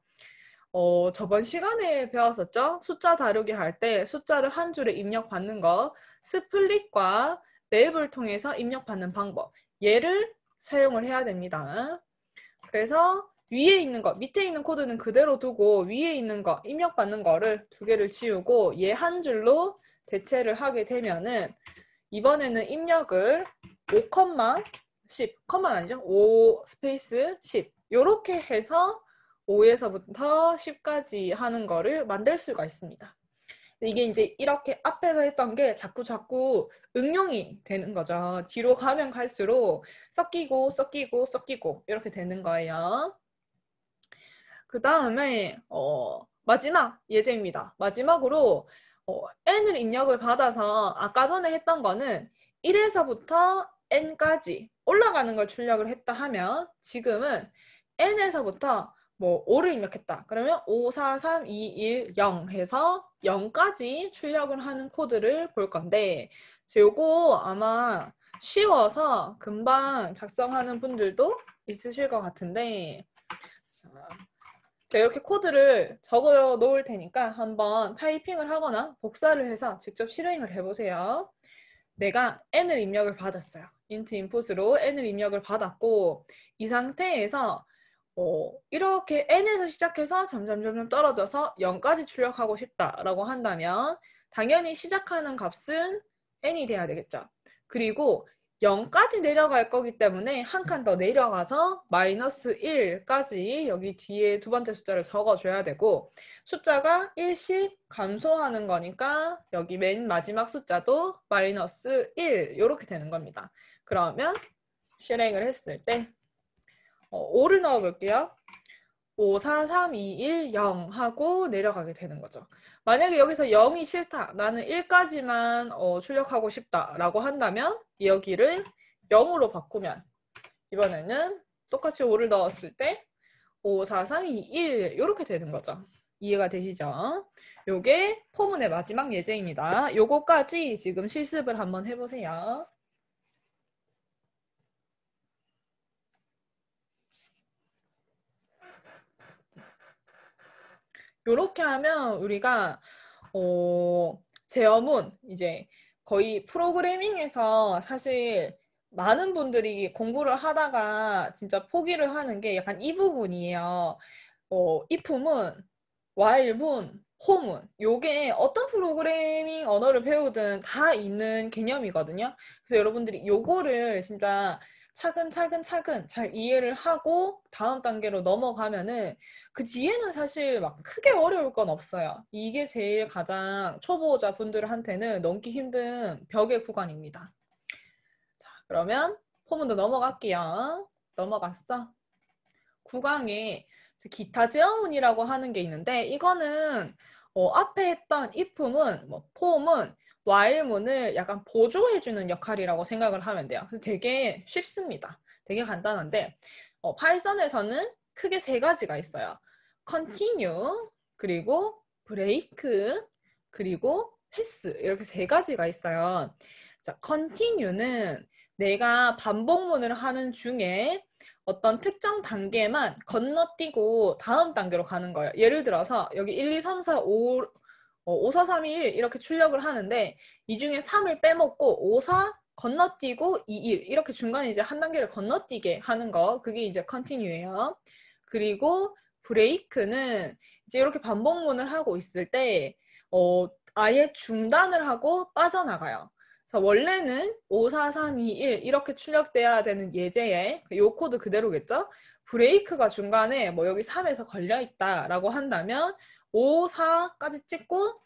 어, 저번 시간에 배웠었죠? 숫자 다루기 할 때 숫자를 한 줄에 입력받는 거, 스플릿과 맵을 통해서 입력받는 방법, 얘를 사용을 해야 됩니다. 그래서 위에 있는 거, 밑에 있는 코드는 그대로 두고 위에 있는 거, 입력받는 거를 두 개를 지우고 얘 한 줄로 대체를 하게 되면은 이번에는 입력을 5, 10, 10, 만 아니죠? 5 스페이스 10 이렇게 해서 5에서부터 10까지 하는 거를 만들 수가 있습니다. 이게 이제 이렇게 앞에서 했던 게 자꾸 자꾸 응용이 되는 거죠. 뒤로 가면 갈수록 섞이고 섞이고 섞이고 이렇게 되는 거예요. 그 다음에 어, 마지막 예제입니다. 마지막으로 어, n을 입력을 받아서 아까 전에 했던 거는 1에서부터 n까지 올라가는 걸 출력을 했다 하면 지금은 n에서부터 뭐 5를 입력했다. 그러면 5, 4, 3, 2, 1, 0 해서 0까지 출력을 하는 코드를 볼 건데 요거 아마 쉬워서 금방 작성하는 분들도 있으실 것 같은데 제가 이렇게 코드를 적어 놓을 테니까 한번 타이핑을 하거나 복사를 해서 직접 실행을 해보세요. 내가 n을 입력을 받았어요. 인트 인풋으로 n을 입력을 받았고 이 상태에서 어, 이렇게 n에서 시작해서 점점점점 떨어져서 0까지 출력하고 싶다라고 한다면 당연히 시작하는 값은 n이 돼야 되겠죠. 그리고 0까지 내려갈 거기 때문에 한 칸 더 내려가서 마이너스 1까지 여기 뒤에 두 번째 숫자를 적어줘야 되고 숫자가 1씩 감소하는 거니까 여기 맨 마지막 숫자도 마이너스 1 이렇게 되는 겁니다. 그러면 실행을 했을 때 어, 5를 넣어볼게요. 5, 4, 3, 2, 1, 0 하고 내려가게 되는 거죠. 만약에 여기서 0이 싫다, 나는 1까지만 어, 출력하고 싶다라고 한다면 여기를 0으로 바꾸면 이번에는 똑같이 5를 넣었을 때 5, 4, 3, 2, 1 이렇게 되는 거죠. 이해가 되시죠? 요게 포문의 마지막 예제입니다. 요거까지 지금 실습을 한번 해보세요. 이렇게 하면 우리가 어, 제어문 이제 거의 프로그래밍에서 사실 많은 분들이 공부를 하다가 진짜 포기를 하는 게 약간 이 부분이에요. 어, if문, 와일 i l 문 홈은 요게 어떤 프로그래밍 언어를 배우든 다 있는 개념이거든요. 그래서 여러분들이 요거를 진짜 차근차근차근 잘 이해를 하고 다음 단계로 넘어가면은 그 뒤에는 사실 막 크게 어려울 건 없어요. 이게 제일 가장 초보자 분들한테는 넘기 힘든 벽의 구간입니다. 자, 그러면 포문도 넘어갈게요. 넘어갔어. 구강에 기타 지어문이라고 하는 게 있는데 이거는 어, 앞에 했던 이품은뭐 폼은 와일문을 약간 보조해주는 역할이라고 생각을 하면 돼요. 되게 쉽습니다. 되게 간단한데 어, 파이썬에서는 크게 세 가지가 있어요. continue, 그리고 break, 그리고 패스 이렇게 세 가지가 있어요. 자, continue는 내가 반복문을 하는 중에 어떤 특정 단계만 건너뛰고 다음 단계로 가는 거예요. 예를 들어서 여기 1, 2, 3, 4, 5 5, 4, 3, 2, 1 이렇게 출력을 하는데 이 중에 3을 빼먹고 5, 4 건너뛰고 2, 1 이렇게 중간에 이제 한 단계를 건너뛰게 하는 거 그게 이제 컨티뉴예요. 그리고 브레이크는 이제 이렇게 반복문을 하고 있을 때 어, 아예 중단을 하고 빠져나가요. 그래서 원래는 5, 4, 3, 2, 1 이렇게 출력돼야 되는 예제에 요 코드 그대로겠죠? 브레이크가 중간에 뭐 여기 3에서 걸려있다라고 한다면 5, 4까지 찍고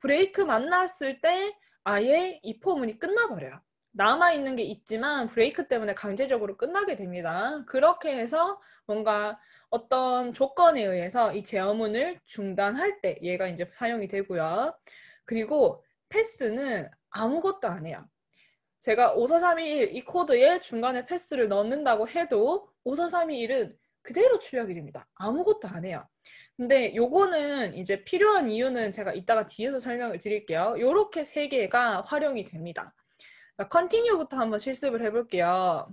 브레이크 만났을 때 아예 이 포문이 끝나버려요. 남아있는 게 있지만 브레이크 때문에 강제적으로 끝나게 됩니다. 그렇게 해서 뭔가 어떤 조건에 의해서 이 제어문을 중단할 때 얘가 이제 사용이 되고요. 그리고 패스는 아무것도 안 해요. 제가 54321 이 코드에 중간에 패스를 넣는다고 해도 54321은 그대로 출력 이됩니다 아무것도 안 해요. 근데 요거는 이제 필요한 이유는 제가 이따가 뒤에서 설명을 드릴게요. 요렇게 세 개가 활용이 됩니다. 자, 컨티뉴부터 한번 실습을 해볼게요.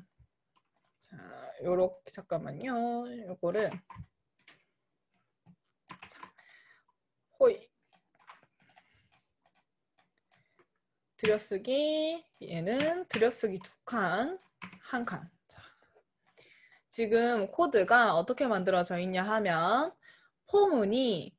자, 요렇게 잠깐만요. 요거를 호이 들여쓰기 얘는 들여쓰기 두 칸, 한 칸. 지금 코드가 어떻게 만들어져 있냐 하면 포문이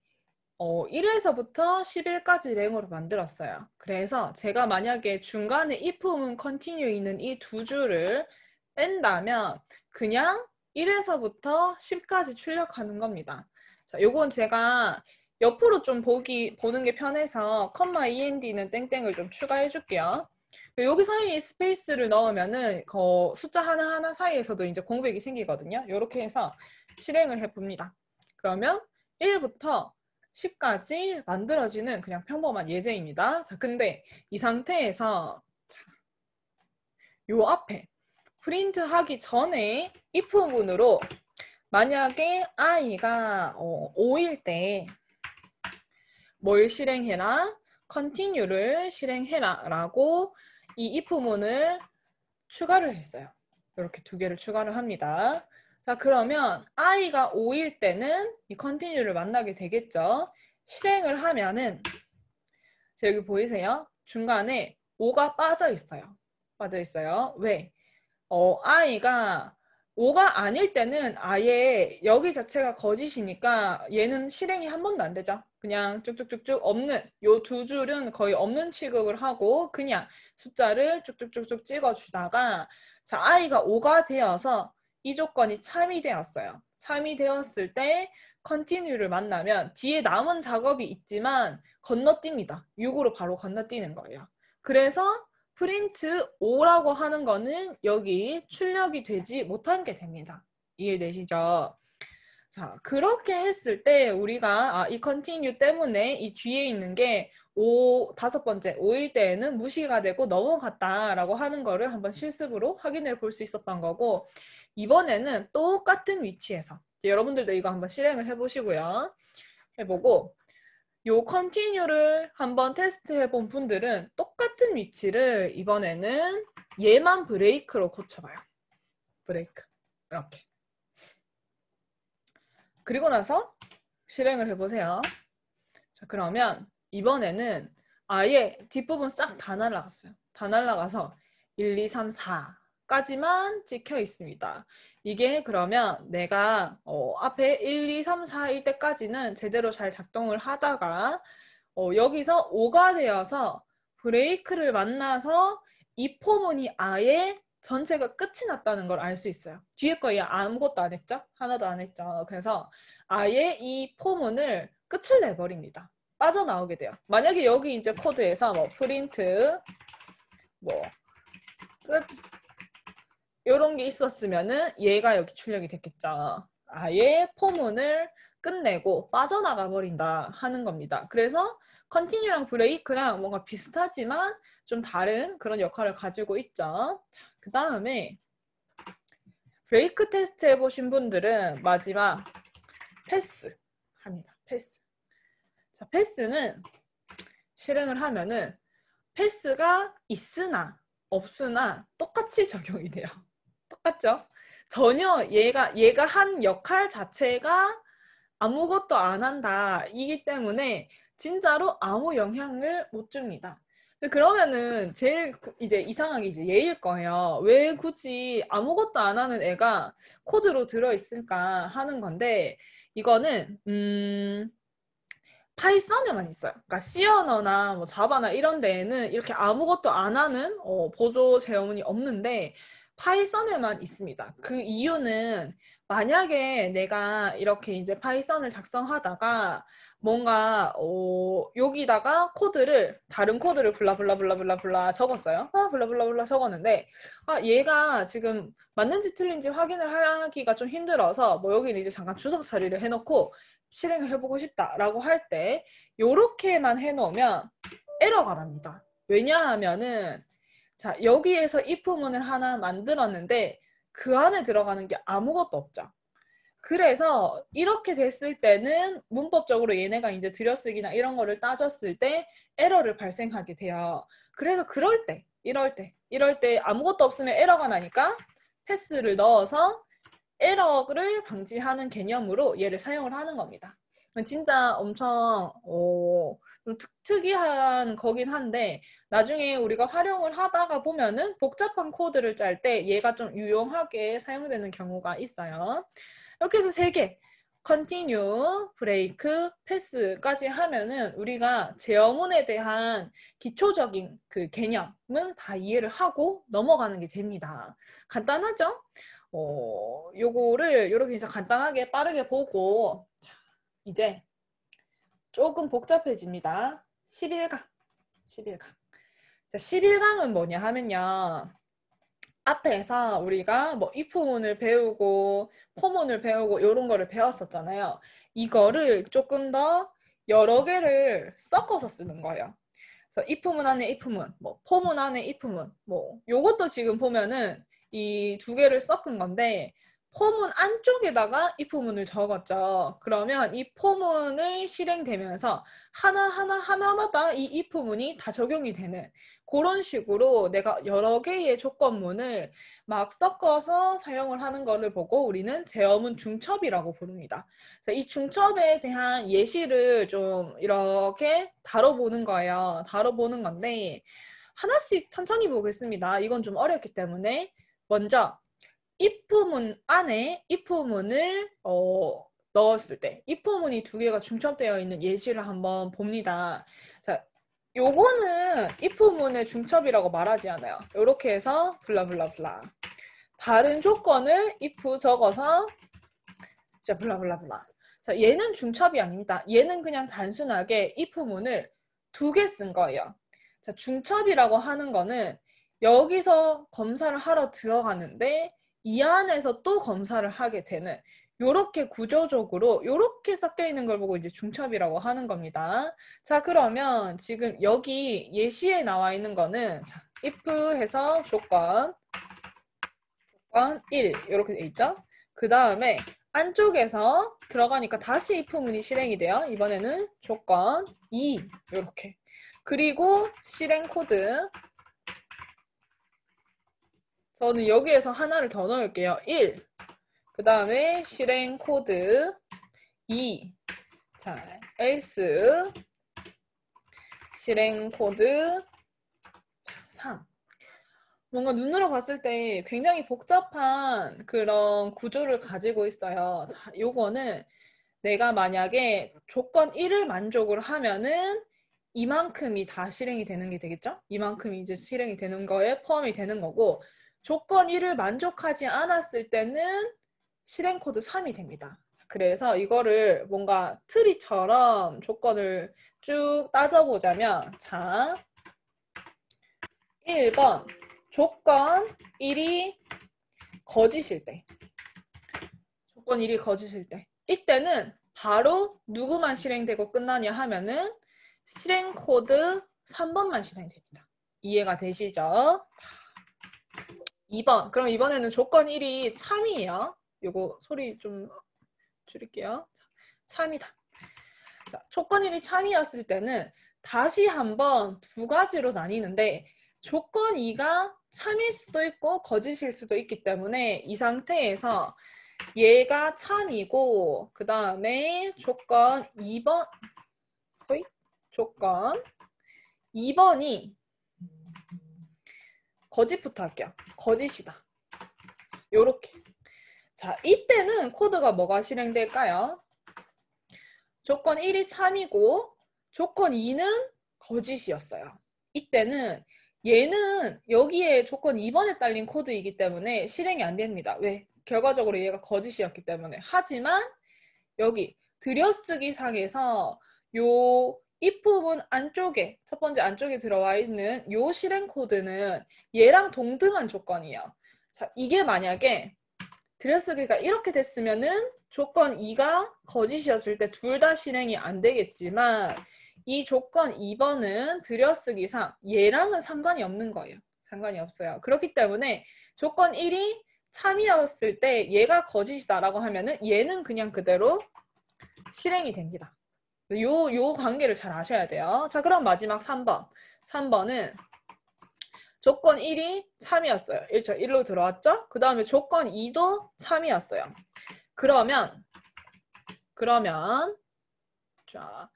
어, 1에서부터 1 1까지 랭으로 만들었어요. 그래서 제가 만약에 중간에 이포문 컨티뉴 t 있는 이 두 줄을 뺀다면 그냥 1에서부터 10까지 출력하는 겁니다. 자, 요건 제가 옆으로 좀 보기 보는 게 편해서 컴마 end는 땡땡을 좀 추가해 줄게요. 여기 사이에 스페이스를 넣으면은 그 숫자 하나하나 사이에서도 이제 공백이 생기거든요. 이렇게 해서 실행을 해봅니다. 그러면 1부터 10까지 만들어지는 그냥 평범한 예제입니다. 자, 근데 이 상태에서 요 앞에 프린트 하기 전에 if 문으로 만약에 i가 어, 5일 때 뭘 실행해라? 컨티뉴를 실행해라 라고 이 if문을 추가를 했어요. 이렇게 두 개를 추가를 합니다. 자 그러면 i가 5일 때는 이 컨티뉴를 만나게 되겠죠. 실행을 하면은 자, 여기 보이세요? 중간에 5가 빠져 있어요. 빠져 있어요. 왜? 어, i가 5가 아닐 때는 아예 여기 자체가 거짓이니까 얘는 실행이 한 번도 안 되죠. 그냥 쭉쭉쭉쭉 없는 요 두 줄은 거의 없는 취급을 하고 그냥 숫자를 쭉쭉쭉쭉 찍어주다가 자 아이가 5가 되어서 이 조건이 참이 되었어요. 참이 되었을 때 컨티뉴를 만나면 뒤에 남은 작업이 있지만 건너뜁니다. 6으로 바로 건너뛰는 거예요. 그래서 프린트 5라고 하는 거는 여기 출력이 되지 못한 게 됩니다. 이해되시죠? 자, 그렇게 했을 때 우리가 아, 이 continue 때문에 이 뒤에 있는 게 5, 다섯 번째, 5일 때에는 무시가 되고 넘어갔다라고 하는 거를 한번 실습으로 확인해 볼 수 있었던 거고 이번에는 똑같은 위치에서 여러분들도 이거 한번 실행을 해보시고요. 해보고 요 컨티뉴를 한번 테스트해 본 분들은 똑같은 위치를 이번에는 얘만 브레이크로 고쳐봐요. 브레이크. 이렇게. 그리고 나서 실행을 해보세요. 자, 그러면 이번에는 아예 뒷부분 싹 다 날라갔어요. 다 날라가서 1, 2, 3, 4 까지만 찍혀 있습니다. 이게 그러면 내가 어, 앞에 1, 2, 3, 4일 때까지는 제대로 잘 작동을 하다가 어, 여기서 5가 되어서 브레이크를 만나서 이 포문이 아예 전체가 끝이 났다는 걸 알 수 있어요. 뒤에 거에 아무것도 안 했죠? 하나도 안 했죠. 그래서 아예 이 포문을 끝을 내버립니다. 빠져나오게 돼요. 만약에 여기 이제 코드에서 뭐 프린트 뭐끝 이런 게 있었으면은 얘가 여기 출력이 됐겠죠. 아예 포문을 끝내고 빠져나가 버린다 하는 겁니다. 그래서 컨티뉴랑 브레이크랑 뭔가 비슷하지만 좀 다른 그런 역할을 가지고 있죠. 그 다음에 브레이크 테스트 해보신 분들은 마지막 패스 합니다. 패스. 자, 패스는 실행을 하면은 패스가 있으나 없으나 똑같이 적용이 돼요. 맞죠? 전혀 얘가 얘가 한 역할 자체가 아무것도 안 한다 이기 때문에 진짜로 아무 영향을 못 줍니다. 그러면은 제일 이제 이상하게 이제 예일 거예요. 왜 굳이 아무것도 안 하는 애가 코드로 들어 있을까 하는 건데 이거는 음 파이썬에만 있어요. 그러니까 C 언어나 뭐 자바나 이런 데에는 이렇게 아무것도 안 하는 어, 보조 제어문이 없는데 파이썬에만 있습니다. 그 이유는 만약에 내가 이렇게 이제 파이썬을 작성하다가 뭔가 어, 여기다가 코드를 다른 코드를 블라블라블라블라블라 적었어요. 아, 블라블라블라 적었는데 아 얘가 지금 맞는지 틀린지 확인을 하기가 좀 힘들어서 뭐 여기는 이제 잠깐 주석 자리를 해놓고 실행을 해보고 싶다라고 할 때 이렇게만 해놓으면 에러가 납니다. 왜냐하면은 자, 여기에서 이부분을 하나 만들었는데 그 안에 들어가는 게 아무것도 없죠. 그래서 이렇게 됐을 때는 문법적으로 얘네가 이제 들여쓰기나 이런 거를 따졌을 때 에러를 발생하게 돼요. 그래서 그럴 때, 이럴 때, 이럴 때 아무것도 없으면 에러가 나니까 패스를 넣어서 에러를 방지하는 개념으로 얘를 사용을 하는 겁니다. 진짜 엄청 오, 좀 특, 특이한 거긴 한데 나중에 우리가 활용을 하다가 보면은 복잡한 코드를 짤 때 얘가 좀 유용하게 사용되는 경우가 있어요. 이렇게 해서 세 개. continue, break, pass까지 하면은 우리가 제어문에 대한 기초적인 그 개념은 다 이해를 하고 넘어가는 게 됩니다. 간단하죠? 어, 요거를 이렇게 이제 간단하게 빠르게 보고 이제 조금 복잡해집니다. 11강. 11강. 자, 11강은 뭐냐 하면요. 앞에서 우리가 뭐 if문을 배우고 포문을 배우고 이런 거를 배웠었잖아요. 이거를 조금 더 여러 개를 섞어서 쓰는 거예요. 그래서 if문 안에 if문, 뭐 포문 안에 if문, 뭐 요것도 지금 보면은 이 두 개를 섞은 건데 포문 안쪽에다가 이부문을 적었죠. 그러면 이 포문을 실행되면서 하나하나 하나마다 이 입부문이 다 적용이 되는 그런 식으로 내가 여러 개의 조건문을 막 섞어서 사용을 하는 것을 보고 우리는 제어문 중첩이라고 부릅니다. 이 중첩에 대한 예시를 좀 이렇게 다뤄보는 거예요. 다뤄보는 건데 하나씩 천천히 보겠습니다. 이건 좀 어렵기 때문에 먼저 입부문 안에 입부문을 어, 넣었을 때 입부문이 두 개가 중첩되어 있는 예시를 한번 봅니다. 자, 요거는 입부문의 중첩이라고 말하지 않아요. 이렇게 해서 블라블라블라 다른 조건을 if 적어서 자 블라블라블라 자 얘는 중첩이 아닙니다. 얘는 그냥 단순하게 if문을 두 개 쓴 거예요. 자 중첩이라고 하는 거는 여기서 검사를 하러 들어가는데 이 안에서 또 검사를 하게 되는 요렇게 구조적으로 요렇게 섞여 있는 걸 보고 이제 중첩이라고 하는 겁니다. 자, 그러면 지금 여기 예시에 나와 있는 거는 자, if 해서 조건 조건 1 요렇게 돼 있죠? 그 다음에 안쪽에서 들어가니까 다시 if 문이 실행이 돼요. 이번에는 조건 2 요렇게 그리고 실행 코드 저는 여기에서 하나를 더 넣을게요. 1. 그 다음에 실행 코드 2. 자, else 실행 코드 3. 뭔가 눈으로 봤을 때 굉장히 복잡한 그런 구조를 가지고 있어요. 자, 요거는 내가 만약에 조건 1을 만족을 하면은 이만큼이 다 실행이 되는 게 되겠죠? 이만큼이 이제 실행이 되는 거에 포함이 되는 거고 조건 1을 만족하지 않았을 때는 실행 코드 3이 됩니다. 그래서 이거를 뭔가 트리처럼 조건을 쭉 따져보자면 자 1번 조건 1이 거짓일 때 조건 1이 거짓일 때 이때는 바로 누구만 실행되고 끝나냐 하면은 실행 코드 3번만 실행됩니다. 이해가 되시죠? 2번. 그럼 이번에는 조건 1이 참이에요. 요거 소리 좀 줄일게요. 참이다. 자, 조건 1이 참이었을 때는 다시 한번 두 가지로 나뉘는데 조건 2가 참일 수도 있고 거짓일 수도 있기 때문에 이 상태에서 얘가 참이고 그 다음에 조건 2번 조건 2번이 거짓부터 할게요. 거짓이다. 요렇게. 자, 이때는 코드가 뭐가 실행될까요? 조건 1이 참이고 조건 2는 거짓이었어요. 이때는 얘는 여기에 조건 2번에 딸린 코드이기 때문에 실행이 안 됩니다. 왜? 결과적으로 얘가 거짓이었기 때문에. 하지만 여기 들여쓰기 상에서 요이 부분 안쪽에 첫 번째 안쪽에 들어와 있는 요 실행 코드는 얘랑 동등한 조건이에요. 자, 이게 만약에 드레스기가 이렇게 됐으면은 조건 2가 거짓이었을 때 둘 다 실행이 안 되겠지만 이 조건 2번은 들여쓰기상 얘랑은 상관이 없는 거예요. 상관이 없어요. 그렇기 때문에 조건 1이 참이었을 때 얘가 거짓이다라고 하면은 얘는 그냥 그대로 실행이 됩니다. 요, 요 관계를 잘 아셔야 돼요. 자, 그럼 마지막 3번. 3번은 조건 1이 참이었어요. 1차 1로 들어왔죠? 그 다음에 조건 2도 참이었어요. 그러면, 그러면, 자,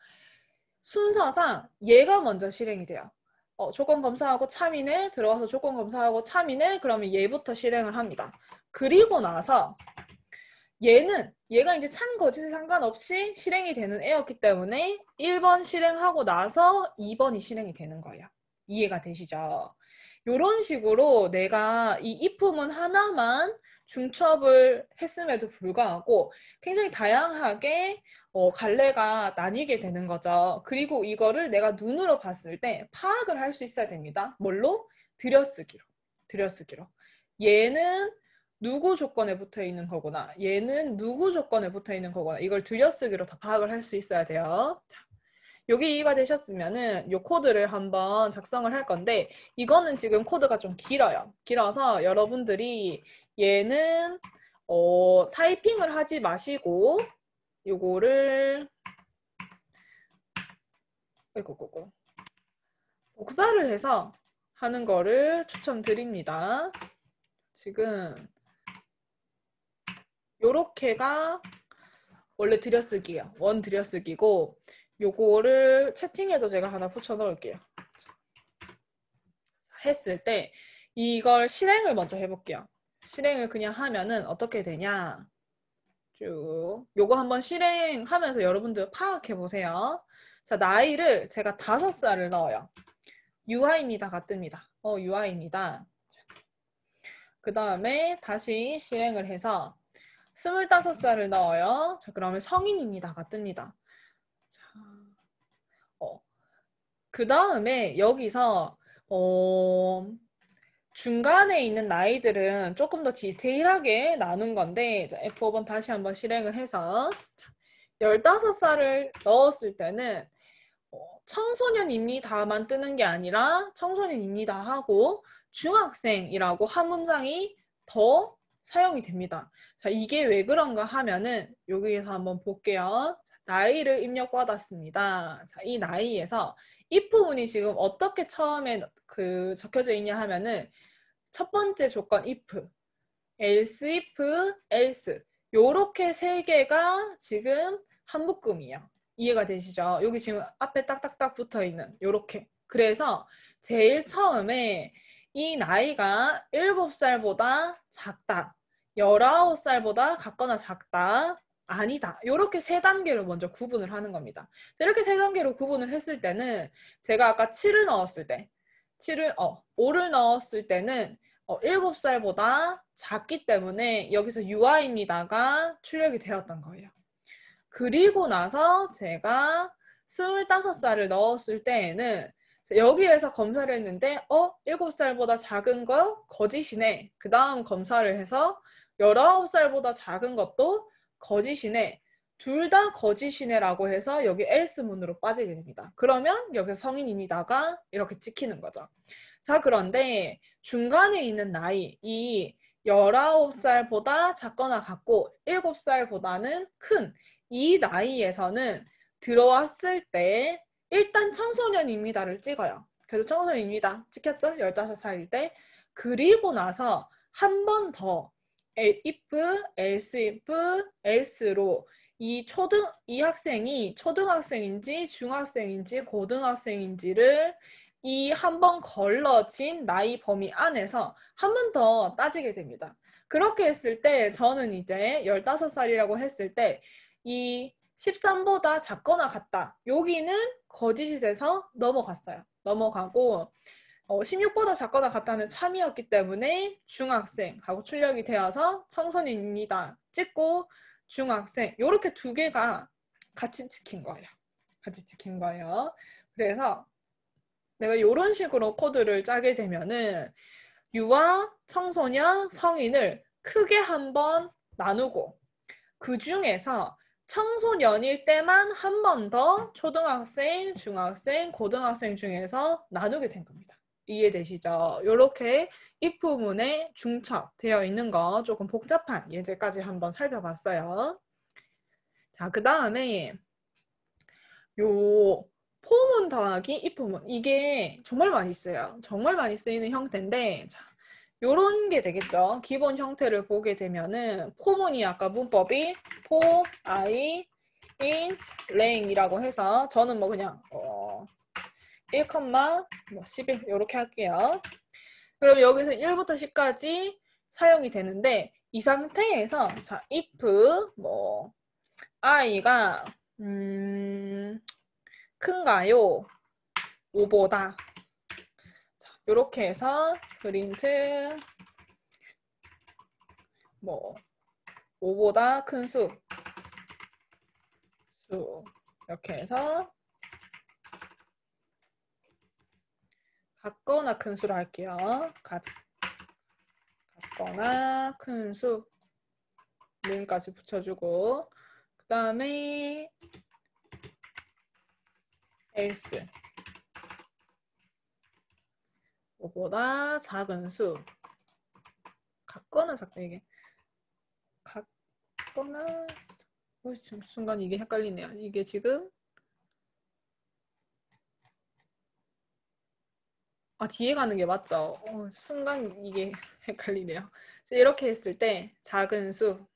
순서상 얘가 먼저 실행이 돼요. 어, 조건 검사하고 참이네, 들어와서 조건 검사하고 참이네, 그러면 얘부터 실행을 합니다. 그리고 나서 얘는 얘가 이제 찬 거짓에 상관없이 실행이 되는 애였기 때문에 1번 실행하고 나서 2번이 실행이 되는 거예요. 이해가 되시죠? 이런 식으로 내가 이 이품은 하나만 중첩을 했음에도 불구하고 굉장히 다양하게 어, 갈래가 나뉘게 되는 거죠. 그리고 이거를 내가 눈으로 봤을 때 파악을 할 수 있어야 됩니다. 뭘로? 들여쓰기로. 들여쓰기로. 얘는 누구 조건에 붙어 있는 거구나. 얘는 누구 조건에 붙어 있는 거구나. 이걸 들여쓰기로 다 파악을 할 수 있어야 돼요. 여기 이해가 되셨으면은 요 코드를 한번 작성을 할 건데 이거는 지금 코드가 좀 길어요. 길어서 여러분들이 얘는 어, 타이핑을 하지 마시고 요거를 이거 복사를 해서 하는 거를 추천드립니다. 지금 요렇게가 원래 들여쓰기예요. 원 들여쓰기고 요거를 채팅에도 제가 하나 붙여 넣을게요. 했을 때 이걸 실행을 먼저 해볼게요. 실행을 그냥 하면은 어떻게 되냐 쭉 요거 한번 실행하면서 여러분들 파악해 보세요. 자 나이를 제가 다섯 살을 넣어요. 유아입니다가뜹니다어유아입니다그 다음에 다시 실행을 해서 스물다섯 살을 넣어요. 자, 그러면 성인입니다가 뜹니다. 자, 어. 그 다음에 여기서 어, 중간에 있는 나이들은 조금 더 디테일하게 나눈 건데 F5번 다시 한번 실행을 해서 자, 다섯살을 넣었을 때는 어, 청소년입니다만 뜨는 게 아니라 청소년입니다 하고 중학생이라고 한 문장이 더 사용이 됩니다. 자, 이게 왜 그런가 하면은 여기에서 한번 볼게요. 나이를 입력받았습니다. 자, 이 나이에서 if문이 지금 어떻게 처음에 그 적혀져 있냐 하면은 첫 번째 조건 if, else if, else 요렇게 세 개가 지금 한 묶음이에요. 이해가 되시죠? 여기 지금 앞에 딱딱딱 붙어 있는 요렇게. 그래서 제일 처음에 이 나이가 7살보다 작다. 열아홉 살보다 같거나 작다, 아니다. 이렇게 세 단계로 먼저 구분을 하는 겁니다. 이렇게 세 단계로 구분을 했을 때는 제가 아까 7을 넣었을 때, 7을, 어, 5를 넣었을 때는 어, 7살보다 작기 때문에 여기서 UI입니다가 출력이 되었던 거예요. 그리고 나서 제가 25살을 넣었을 때에는 여기에서 검사를 했는데 어? 7살보다 작은 거 거짓이네. 그 다음 검사를 해서 열아홉 살보다 작은 것도 거짓이네. 둘 다 거짓이네라고 해서 여기 else 문으로 빠지게 됩니다. 그러면 여기 성인입니다가 이렇게 찍히는 거죠. 자, 그런데 중간에 있는 나이, 이 열아홉 살보다 작거나 같고 일곱 살보다는 큰 이 나이에서는 들어왔을 때 일단 청소년입니다를 찍어요. 그래서 청소년입니다. 찍혔죠? 열다섯 살일 때. 그리고 나서 한번더 if, else if, else로 이 초등 이 학생이 초등학생인지 중학생인지 고등학생인지를 이 한 번 걸러진 나이 범위 안에서 한 번 더 따지게 됩니다. 그렇게 했을 때 저는 이제 15살이라고 했을 때 이 13보다 작거나 같다. 여기는 거짓이돼서 넘어갔어요. 넘어가고 어, 16보다 작거나 같다는 참이었기 때문에 중학생 하고 출력이 되어서 청소년입니다 찍고 중학생 이렇게 두 개가 같이 찍힌 거예요. 같이 찍힌 거예요. 그래서 내가 이런 식으로 코드를 짜게 되면은 유아, 청소년, 성인을 크게 한 번 나누고 그 중에서 청소년일 때만 한 번 더 초등학생, 중학생, 고등학생 중에서 나누게 된 겁니다. 이해되시죠? 이렇게 입후문에 중첩되어 있는 거 조금 복잡한 예제까지 한번 살펴봤어요. 자, 그 다음에 요 포문 더하기 입후문 이게 정말 많이 쓰여요. 정말 많이 쓰이는 형태인데 자, 요런 게 되겠죠. 기본 형태를 보게 되면은 포문이 아까 문법이 포, 아이, 인, 랭이라고 해서 저는 뭐 그냥 어, 1, 뭐11 이렇게 할게요. 그럼 여기서 1부터 10까지 사용이 되는데 이 상태에서 자 if 뭐 i가 음, 큰가요? 5보다 자, 뭐, 이렇게 해서 프린트 뭐 5보다 큰 수 수 이렇게 해서 같거나 큰 수로 할게요. 같, 같거나 큰 수. 는까지 붙여주고 그 다음에 else 뭐보다 작은 수 같거나 작다 이게 같거나 어, 순간 이게 헷갈리네요 이게 지금 아, 뒤에 가는 게 맞죠? 어, 순간 이게 <laughs> 헷갈리네요. 이렇게 했을 때 작은 수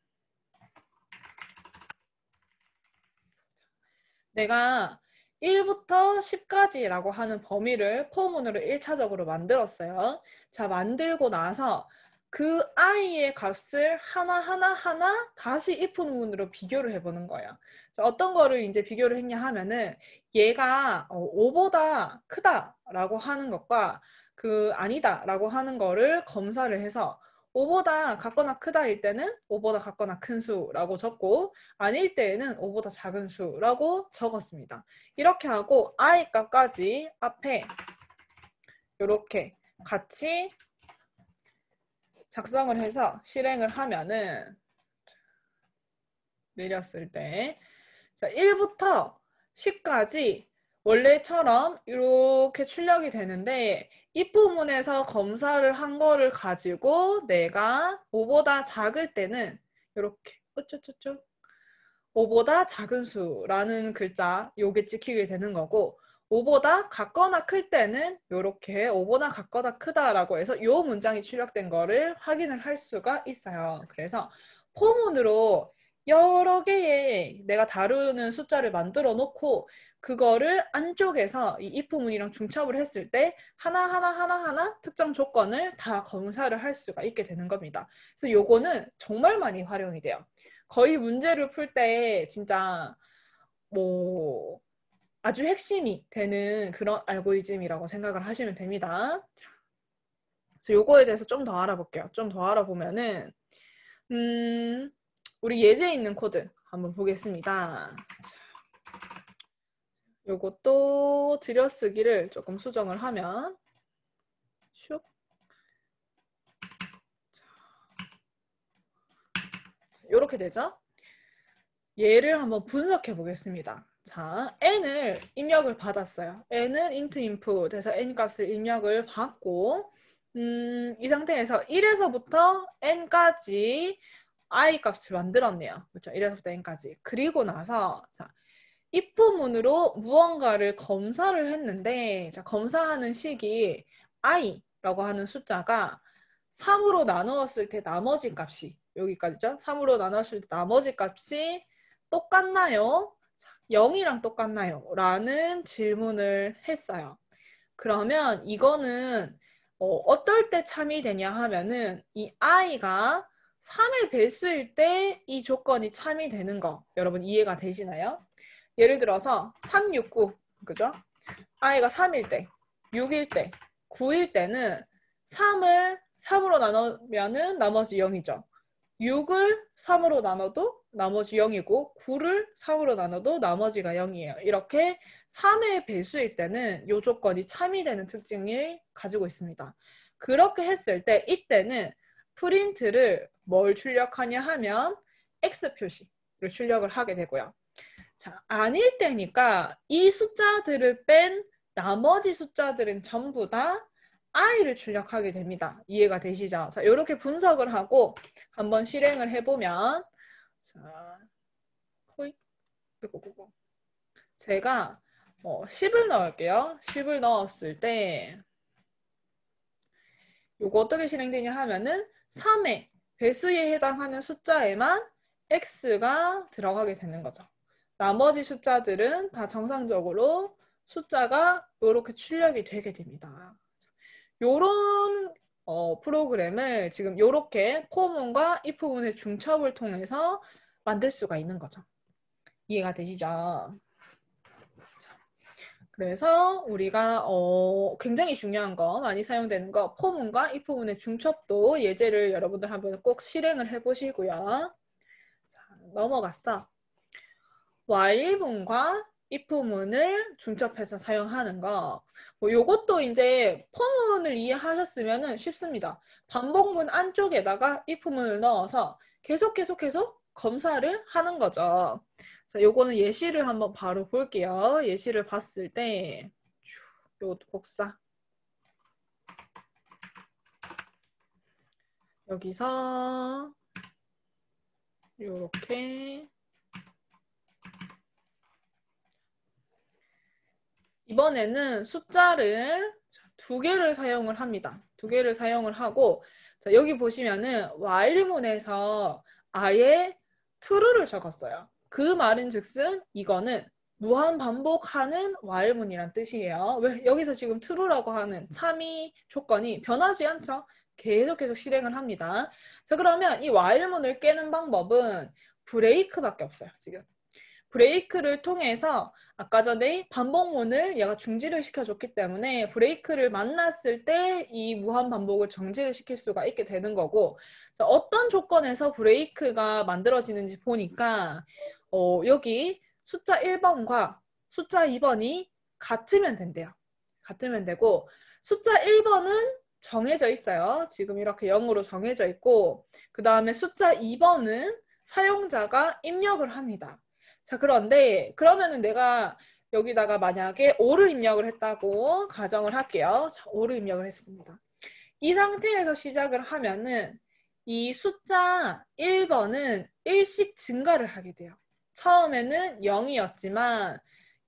내가 1부터 10까지라고 하는 범위를 포문으로 1차적으로 만들었어요. 자, 만들고 나서 그 아이의 값을 하나하나하나 다시 if문으로 비교를 해보는 거야. 어떤 거를 이제 비교를 했냐 하면은 얘가 5보다 어, 크다라고 하는 것과 그 아니다라고 하는 거를 검사를 해서 5보다 같거나 크다일 때는 5보다 같거나 큰 수라고 적고 아닐 때에는 5보다 작은 수라고 적었습니다. 이렇게 하고 i 값까지 앞에 이렇게 같이 작성을 해서 실행을 하면은 내렸을 때 자, 1부터 10까지 원래처럼 이렇게 출력이 되는데 이 부분에서 검사를 한 거를 가지고 내가 5보다 작을 때는 이렇게 어쩌쩌쩌 5보다 작은 수라는 글자 요게 찍히게 되는 거고 5보다 같거나 클 때는 이렇게 5보다 같거나 크다라고 해서 이 문장이 출력된 거를 확인을 할 수가 있어요. 그래서 포문으로 여러 개의 내가 다루는 숫자를 만들어 놓고 그거를 안쪽에서 이 if문이랑 중첩을 했을 때 하나하나 하나하나 특정 조건을 다 검사를 할 수가 있게 되는 겁니다. 그래서 요거는 정말 많이 활용이 돼요. 거의 문제를 풀 때 진짜 뭐 아주 핵심이 되는 그런 알고리즘이라고 생각을 하시면 됩니다. 그래서 요거에 대해서 좀 더 알아볼게요. 좀 더 알아보면은 음, 우리 예제에 있는 코드 한번 보겠습니다. 요것도 들여쓰기를 조금 수정을 하면 슉요렇게 되죠? 얘를 한번 분석해 보겠습니다. 자, n을 입력을 받았어요. n은 int input 해서 n 값을 입력을 받고 음, 이 상태에서 1에서부터 n까지 i 값을 만들었네요. 그렇죠? 1에서부터 n까지. 그리고 나서 자, if 문으로 무언가를 검사를 했는데 자, 검사하는 식이 i라고 하는 숫자가 3으로 나누었을 때 나머지 값이 여기까지죠. 3으로 나눴을 때 나머지 값이 똑같나요? 0이랑 똑같나요? 라는 질문을 했어요. 그러면 이거는 어, 어 떨때 참이 되냐 하면은 이 i가 3의 배수일 때 이 조건이 참이 되는 거 여러분 이해가 되시나요? 예를 들어서 3, 6, 9 그죠? i가 3일 때, 6일 때, 9일 때는 3을 3으로 나누면은 나머지 0이죠. 6을 3으로 나눠도 나머지 0이고 9를 4으로 나눠도 나머지가 0이에요. 이렇게 3의 배수일 때는 요 조건이 참이 되는 특징을 가지고 있습니다. 그렇게 했을 때 이때는 프린트를 뭘 출력하냐 하면 X 표시를 출력을 하게 되고요. 자, 아닐 때니까 이 숫자들을 뺀 나머지 숫자들은 전부 다 I를 출력하게 됩니다. 이해가 되시죠? 자, 이렇게 분석을 하고 한번 실행을 해보면 자, 호이, 이거 보고 제가 어, 10을 넣을게요. 10을 넣었을 때 이거 어떻게 실행되냐 하면은 3의 배수에 해당하는 숫자에만 x가 들어가게 되는 거죠. 나머지 숫자들은 다 정상적으로 숫자가 이렇게 출력이 되게 됩니다. 요런 어, 프로그램을 지금 이렇게 포문과 i 부분의 중첩을 통해서 만들 수가 있는 거죠. 이해가 되시죠? 그래서 우리가 어, 굉장히 중요한 거 많이 사용되는 거 포문과 i 부분의 중첩도 예제를 여러분들 한번 꼭 실행을 해보시고요. 자, 넘어갔어. 와 h i 과 입부문을 중첩해서 사용하는 거. 뭐 요것도 이제 포문을 이해하셨으면 쉽습니다. 반복문 안쪽에다가 입부문을 넣어서 계속 계속 계속 검사를 하는 거죠. 자, 요거는 예시를 한번 바로 볼게요. 예시를 봤을 때, 요 복사. 여기서, 요렇게. 이번에는 숫자를 두 개를 사용을 합니다. 두 개를 사용을 하고 자, 여기 보시면은 while문에서 아예 true를 적었어요. 그 말인즉슨 이거는 무한 반복하는 while문이란 뜻이에요. 왜 여기서 지금 true라고 하는 참이 조건이 변하지 않죠? 계속 계속 실행을 합니다. 자 그러면 이 while문을 깨는 방법은 브레이크밖에 없어요. 지금 브레이크를 통해서 아까 전에 반복문을 얘가 중지를 시켜줬기 때문에 브레이크를 만났을 때 이 무한 반복을 정지를 시킬 수가 있게 되는 거고 어떤 조건에서 브레이크가 만들어지는지 보니까 어, 여기 숫자 1번과 숫자 2번이 같으면 된대요. 같으면 되고 숫자 1번은 정해져 있어요. 지금 이렇게 0으로 정해져 있고 그 다음에 숫자 2번은 사용자가 입력을 합니다. 자, 그런데 그러면은 내가 여기다가 만약에 오를 입력을 했다고 가정을 할게요. 자, 오를 입력을 했습니다. 이 상태에서 시작을 하면은 이 숫자 1번은 1씩 증가를 하게 돼요. 처음에는 0이었지만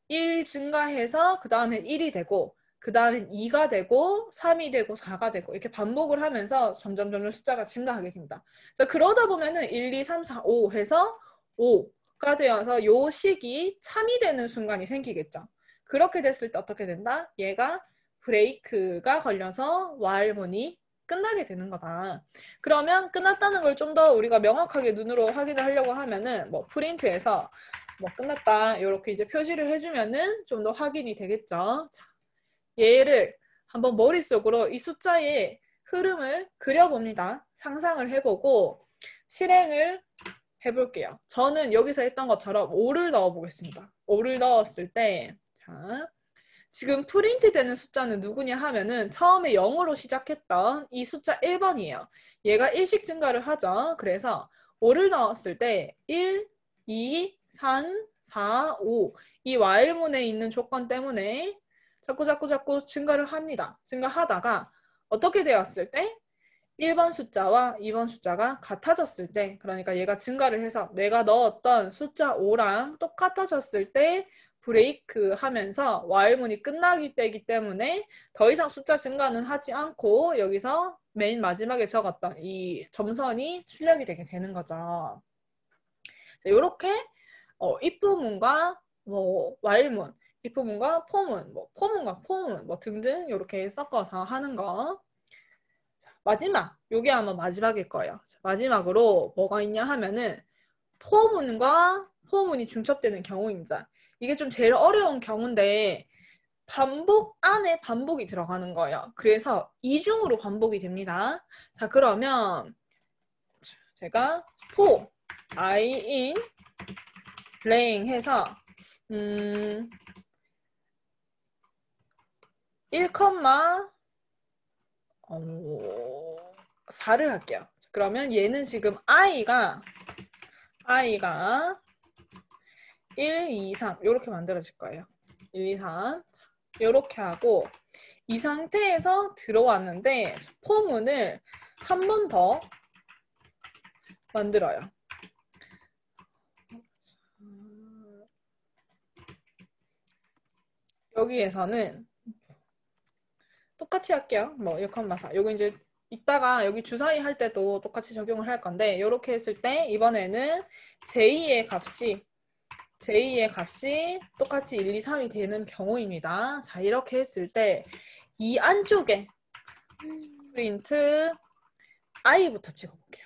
1 증가해서 그다음에 1이 되고 그다음에 2가 되고 3이 되고 4가 되고 이렇게 반복을 하면서 점점 점점 숫자가 증가하게 됩니다. 자, 그러다 보면은 1, 2, 3, 4, 5 해서 5, 가되어서요 식이 참이 되는 순간이 생기겠죠. 그렇게 됐을 때 어떻게 된다? 얘가 브레이크가 걸려서 왈일문이 끝나게 되는 거다. 그러면 끝났다는 걸 좀 더 우리가 명확하게 눈으로 확인을 하려고 하면은 뭐 프린트에서 뭐 끝났다 이렇게 이제 표시를 해주면은 좀 더 확인이 되겠죠. 자, 얘를 한번 머릿속으로 이 숫자의 흐름을 그려봅니다. 상상을 해보고 실행을 해볼게요. 저는 여기서 했던 것처럼 5를 넣어보겠습니다. 5를 넣었을 때, 자, 지금 프린트 되는 숫자는 누구냐 하면은 처음에 0으로 시작했던 이 숫자 1번이에요. 얘가 1씩 증가를 하죠. 그래서 5를 넣었을 때 1, 2, 3, 4, 5. 이 while문에 있는 조건 때문에 자꾸 자꾸 자꾸 증가를 합니다. 증가하다가 어떻게 되었을 때 1번 숫자와 2번 숫자가 같아졌을 때 그러니까 얘가 증가를 해서 내가 넣었던 숫자 5랑 똑같아졌을 때 브레이크 하면서 와일문이 끝나기 때이기 때문에 더 이상 숫자 증가는 하지 않고 여기서 맨 마지막에 적었던 이 점선이 출력이 되게 되는 거죠. 이렇게 어, 입부문과 뭐 와일문, 입부문과 포문, 뭐 포문과 포문 뭐 등등 이렇게 섞어서 하는 거. 마지막 요게 아마 마지막일 거예요. 마지막으로 뭐가 있냐 하면은 포문과 포문이 중첩되는 경우입니다. 이게 좀 제일 어려운 경우인데 반복 안에 반복이 들어가는 거예요. 그래서 이중으로 반복이 됩니다. 자 그러면 제가 포 I in playing 해서 음 1, 4를 어, 할게요. 그러면 얘는 지금 i가 i가 1, 2, 3 이렇게 만들어질 거예요. 1, 2, 3 이렇게 하고 이 상태에서 들어왔는데 포문을 한 번 더 만들어요. 여기에서는 똑같이 할게요. 뭐 역한마사. 요거 이제 이따가 여기 주사위 할 때도 똑같이 적용을 할 건데 이렇게 했을 때 이번에는 제2의 값이 제2의 값이 똑같이 1, 2, 3이 되는 경우입니다. 자 이렇게 했을 때 이 안쪽에 프린트 i부터 찍어볼게요.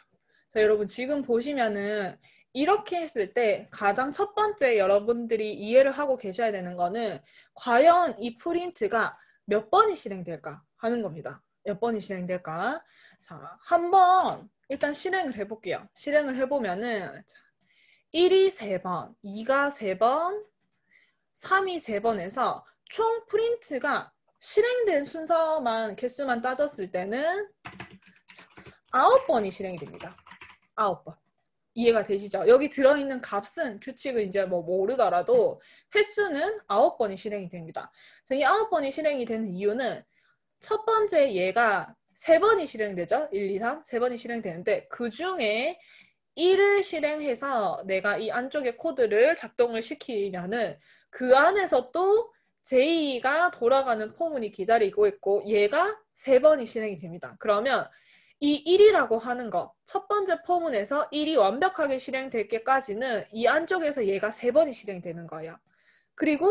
자 여러분 지금 보시면은 이렇게 했을 때 가장 첫 번째 여러분들이 이해를 하고 계셔야 되는 거는 과연 이 프린트가 몇 번이 실행될까 하는 겁니다. 몇 번이 실행될까? 자, 한번 일단 실행을 해볼게요. 실행을 해보면은 1이 3번, 2가 3번, 3이 3번에서 총 프린트가 실행된 순서만 개수만 따졌을 때는 9번이 실행이 됩니다. 9번. 이해가 되시죠? 여기 들어있는 값은 규칙을 이제 뭐 모르더라도 횟수는 9번이 실행이 됩니다. 그래서 이 9번이 실행이 되는 이유는 첫 번째 얘가 3번이 실행되죠? 1, 2, 3, 3번이 실행되는데 그 중에 1을 실행해서 내가 이안쪽에 코드를 작동을 시키면은 그 안에서 또 j 가 돌아가는 포문이 기다리고 있고 얘가 3번이 실행이 됩니다. 그러면 이 1이라고 하는 거, 첫 번째 포문에서 1이 완벽하게 실행될 때까지는 이 안쪽에서 얘가 세 번이 실행되는 거예요. 그리고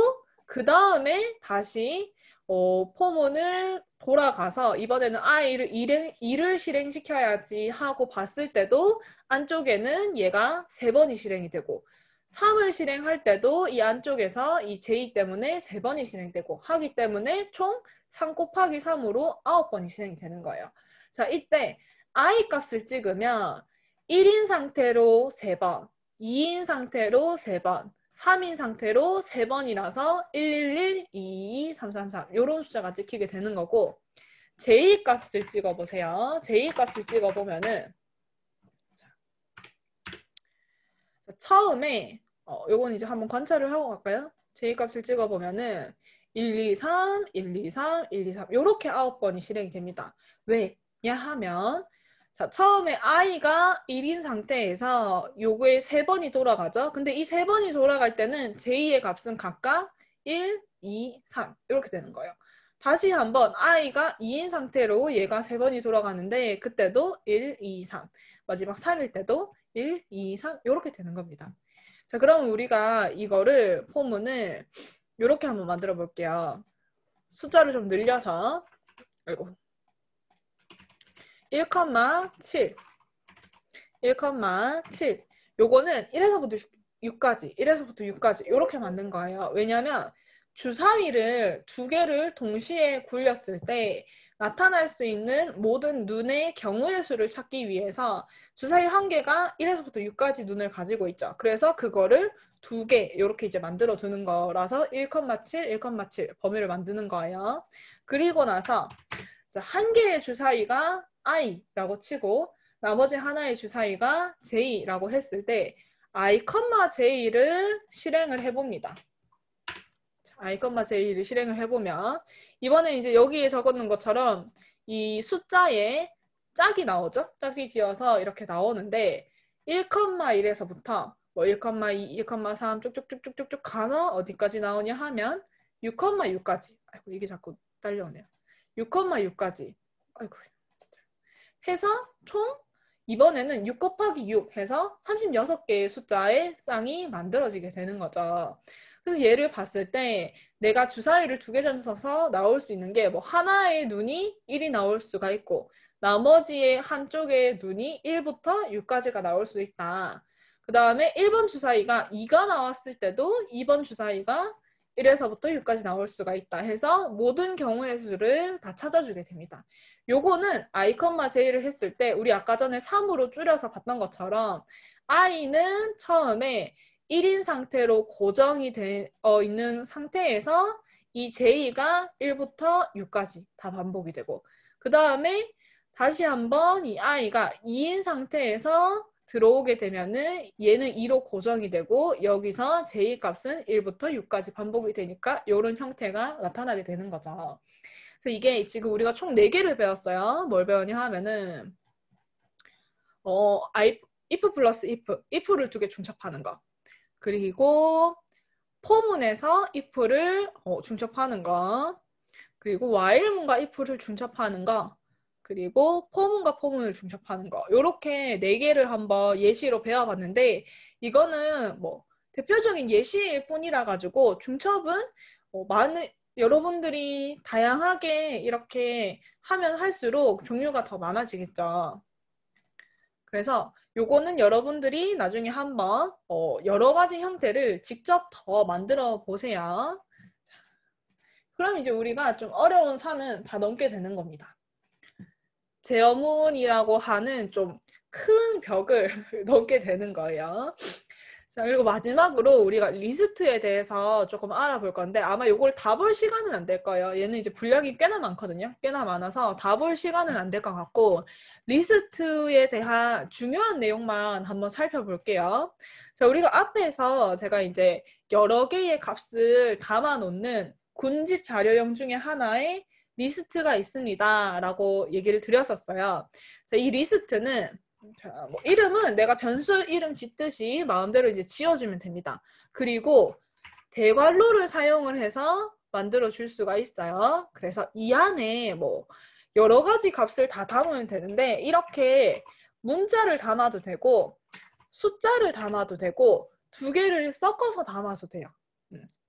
그 다음에 다시 어, 포문을 돌아가서 이번에는 아이를 일행, 일을 실행시켜야지 하고 봤을 때도 안쪽에는 얘가 세 번이 실행이 되고 3을 실행할 때도 이 안쪽에서 이 J 때문에 세번이 실행되고 하기 때문에 총 3 곱하기 3으로 9번이 실행이 되는 거예요. 자, 이때 I 값을 찍으면 1인 상태로 3번, 2인 상태로 3번, 3인 상태로 3번이라서 111, 2 2 333 이런 숫자가 찍히게 되는 거고 J 값을 찍어보세요. J 값을 찍어보면은 처음에 어, 요건 이제 한번 관찰을 하고 갈까요? J 값을 찍어보면은 1, 2, 3, 1, 2, 3, 1, 2, 3 이렇게 9번이 실행이 됩니다. 왜? 냐 하면 자, 처음에 아이가 1인 상태에서 요에3번이 돌아가죠. 근데 이3번이 돌아갈 때는 j의 값은 각각 1, 2, 3 이렇게 되는 거예요. 다시 한번 아이가 2인 상태로 얘가 3번이 돌아가는데 그때도 1, 2, 3 마지막 3일 때도 1, 2, 3 이렇게 되는 겁니다. 자 그럼 우리가 이거를 포문을 이렇게 한번 만들어 볼게요. 숫자를 좀 늘려서 아이고 1,7 1,7 요거는 1에서부터 6까지 1에서부터 6까지 이렇게 맞는 거예요. 왜냐하면 주사위를 두 개를 동시에 굴렸을 때 나타날 수 있는 모든 눈의 경우의 수를 찾기 위해서 주사위 한 개가 1에서부터 6까지 눈을 가지고 있죠. 그래서 그거를 두개 이렇게 이제 만들어 주는 거라서 1,7, 1,7 범위를 만드는 거예요. 그리고 나서 한 개의 주사위가 I라고 치고 나머지 하나의 주사위가 J라고 했을 때 I, J를 실행을 해봅니다. I, J를 실행을 해보면 이번에 이제 여기에 적어놓은 것처럼 이 숫자에 짝이 나오죠. 짝이 지어서 이렇게 나오는데 1,1에서부터 뭐 1,2, 1,3 쭉쭉쭉쭉쭉 가서 어디까지 나오냐 하면 6,6까지 아이고 이게 자꾸 딸려오네요. 6,6까지 아이고 해서 총 이번에는 6 곱하기 6 해서 36개의 숫자의 쌍이 만들어지게 되는 거죠. 그래서 얘를 봤을 때 내가 주사위를 두개잡져서 나올 수 있는 게 뭐 하나의 눈이 1이 나올 수가 있고 나머지의 한쪽의 눈이 1부터 6까지가 나올 수 있다. 그 다음에 1번 주사위가 2가 나왔을 때도 2번 주사위가 1에서부터 6까지 나올 수가 있다 해서 모든 경우의 수를 다 찾아주게 됩니다. 요거는 i, 제이를 했을 때 우리 아까 전에 3으로 줄여서 봤던 것처럼 i는 처음에 1인 상태로 고정이 되, 어, 있는 상태에서 이 j가 1부터 6까지 다 반복이 되고 그 다음에 다시 한번 이 i가 2인 상태에서 들어오게 되면은 얘는 2로 고정이 되고 여기서 j 값은 1부터 6까지 반복이 되니까 이런 형태가 나타나게 되는 거죠. 그래서 이게 지금 우리가 총 4개를 배웠어요. 뭘 배웠냐 하면은 어, I, f 플러스 if, if를 두 개 중첩하는 거. 그리고 포문에서 if를 어, 중첩하는 거. 그리고 while문과 if를 중첩하는 거. 그리고 포문과 포문을 중첩하는 거 이렇게 네 개를 한번 예시로 배워봤는데 이거는 뭐 대표적인 예시일 뿐이라 가지고 중첩은 뭐 많은 여러분들이 다양하게 이렇게 하면 할수록 종류가 더 많아지겠죠. 그래서 요거는 여러분들이 나중에 한번 어, 여러 가지 형태를 직접 더 만들어 보세요. 그럼 이제 우리가 좀 어려운 산은 다 넘게 되는 겁니다. 제어문이라고 하는 좀 큰 벽을 <laughs> 넘게 되는 거예요. 자, 그리고 마지막으로 우리가 리스트에 대해서 조금 알아볼 건데 아마 이걸 다 볼 시간은 안 될 거예요. 얘는 이제 분량이 꽤나 많거든요. 꽤나 많아서 다 볼 시간은 안 될 것 같고 리스트에 대한 중요한 내용만 한번 살펴볼게요. 자, 우리가 앞에서 제가 이제 여러 개의 값을 담아 놓는 군집 자료형 중에 하나의 리스트가 있습니다. 라고 얘기를 드렸었어요. 이 리스트는 뭐 이름은 내가 변수 이름 짓듯이 마음대로 이제 지어주면 됩니다. 그리고 대괄로를 사용을 해서 만들어 줄 수가 있어요. 그래서 이 안에 뭐 여러 가지 값을 다 담으면 되는데 이렇게 문자를 담아도 되고 숫자를 담아도 되고 두 개를 섞어서 담아도 돼요.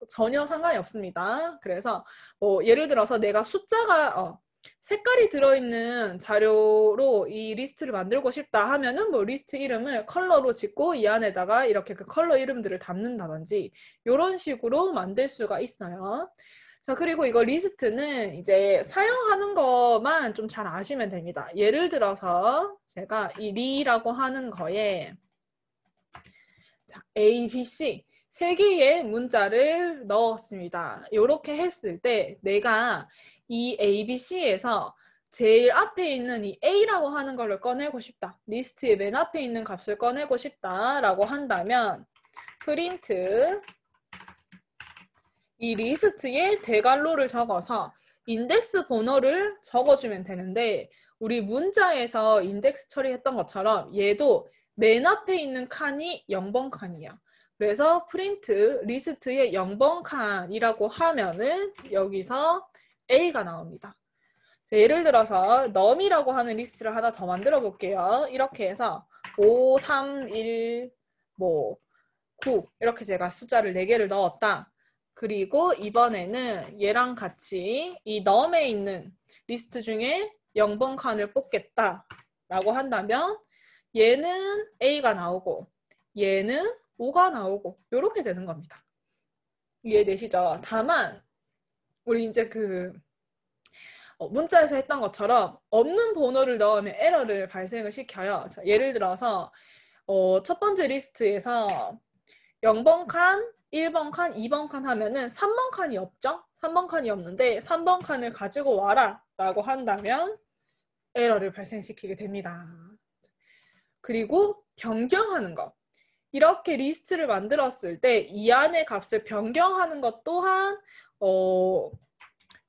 전혀 상관이 없습니다. 그래서 뭐 예를 들어서 내가 숫자가 어, 색깔이 들어있는 자료로 이 리스트를 만들고 싶다 하면은 뭐 리스트 이름을 컬러로 짓고 이 안에다가 이렇게 그 컬러 이름들을 담는다든지 이런 식으로 만들 수가 있어요. 자 그리고 이거 리스트는 이제 사용하는 것만 좀 잘 아시면 됩니다. 예를 들어서 제가 이 리라고 하는 거에 자 A, B, C 세 개의 문자를 넣었습니다. 이렇게 했을 때 내가 이 ABC에서 제일 앞에 있는 이 A라고 하는 걸 꺼내고 싶다. 리스트의 맨 앞에 있는 값을 꺼내고 싶다라고 한다면 프린트 이 리스트에 대괄호를 적어서 인덱스 번호를 적어주면 되는데 우리 문자에서 인덱스 처리했던 것처럼 얘도 맨 앞에 있는 칸이 0번 칸이야. 그래서 프린트 리스트의 0번 칸이라고 하면은 여기서 A가 나옵니다. 예를 들어서 num이라고 하는 리스트를 하나 더 만들어 볼게요. 이렇게 해서 5, 3, 1, 뭐 9 이렇게 제가 숫자를 4개를 넣었다. 그리고 이번에는 얘랑 같이 이 num에 있는 리스트 중에 0번 칸을 뽑겠다 라고 한다면 얘는 A가 나오고 얘는 5가 나오고 이렇게 되는 겁니다. 이해되시죠? 다만 우리 이제 그 어, 문자에서 했던 것처럼 없는 번호를 넣으면 에러를 발생을 시켜요. 자, 예를 들어서 어, 첫 번째 리스트에서 0번 칸, 1번 칸, 2번 칸 하면은 3번 칸이 없죠? 3번 칸이 없는데 3번 칸을 가지고 와라 라고 한다면 에러를 발생시키게 됩니다. 그리고 변경하는 것. 이렇게 리스트를 만들었을 때 이 안의 값을 변경하는 것 또한 어,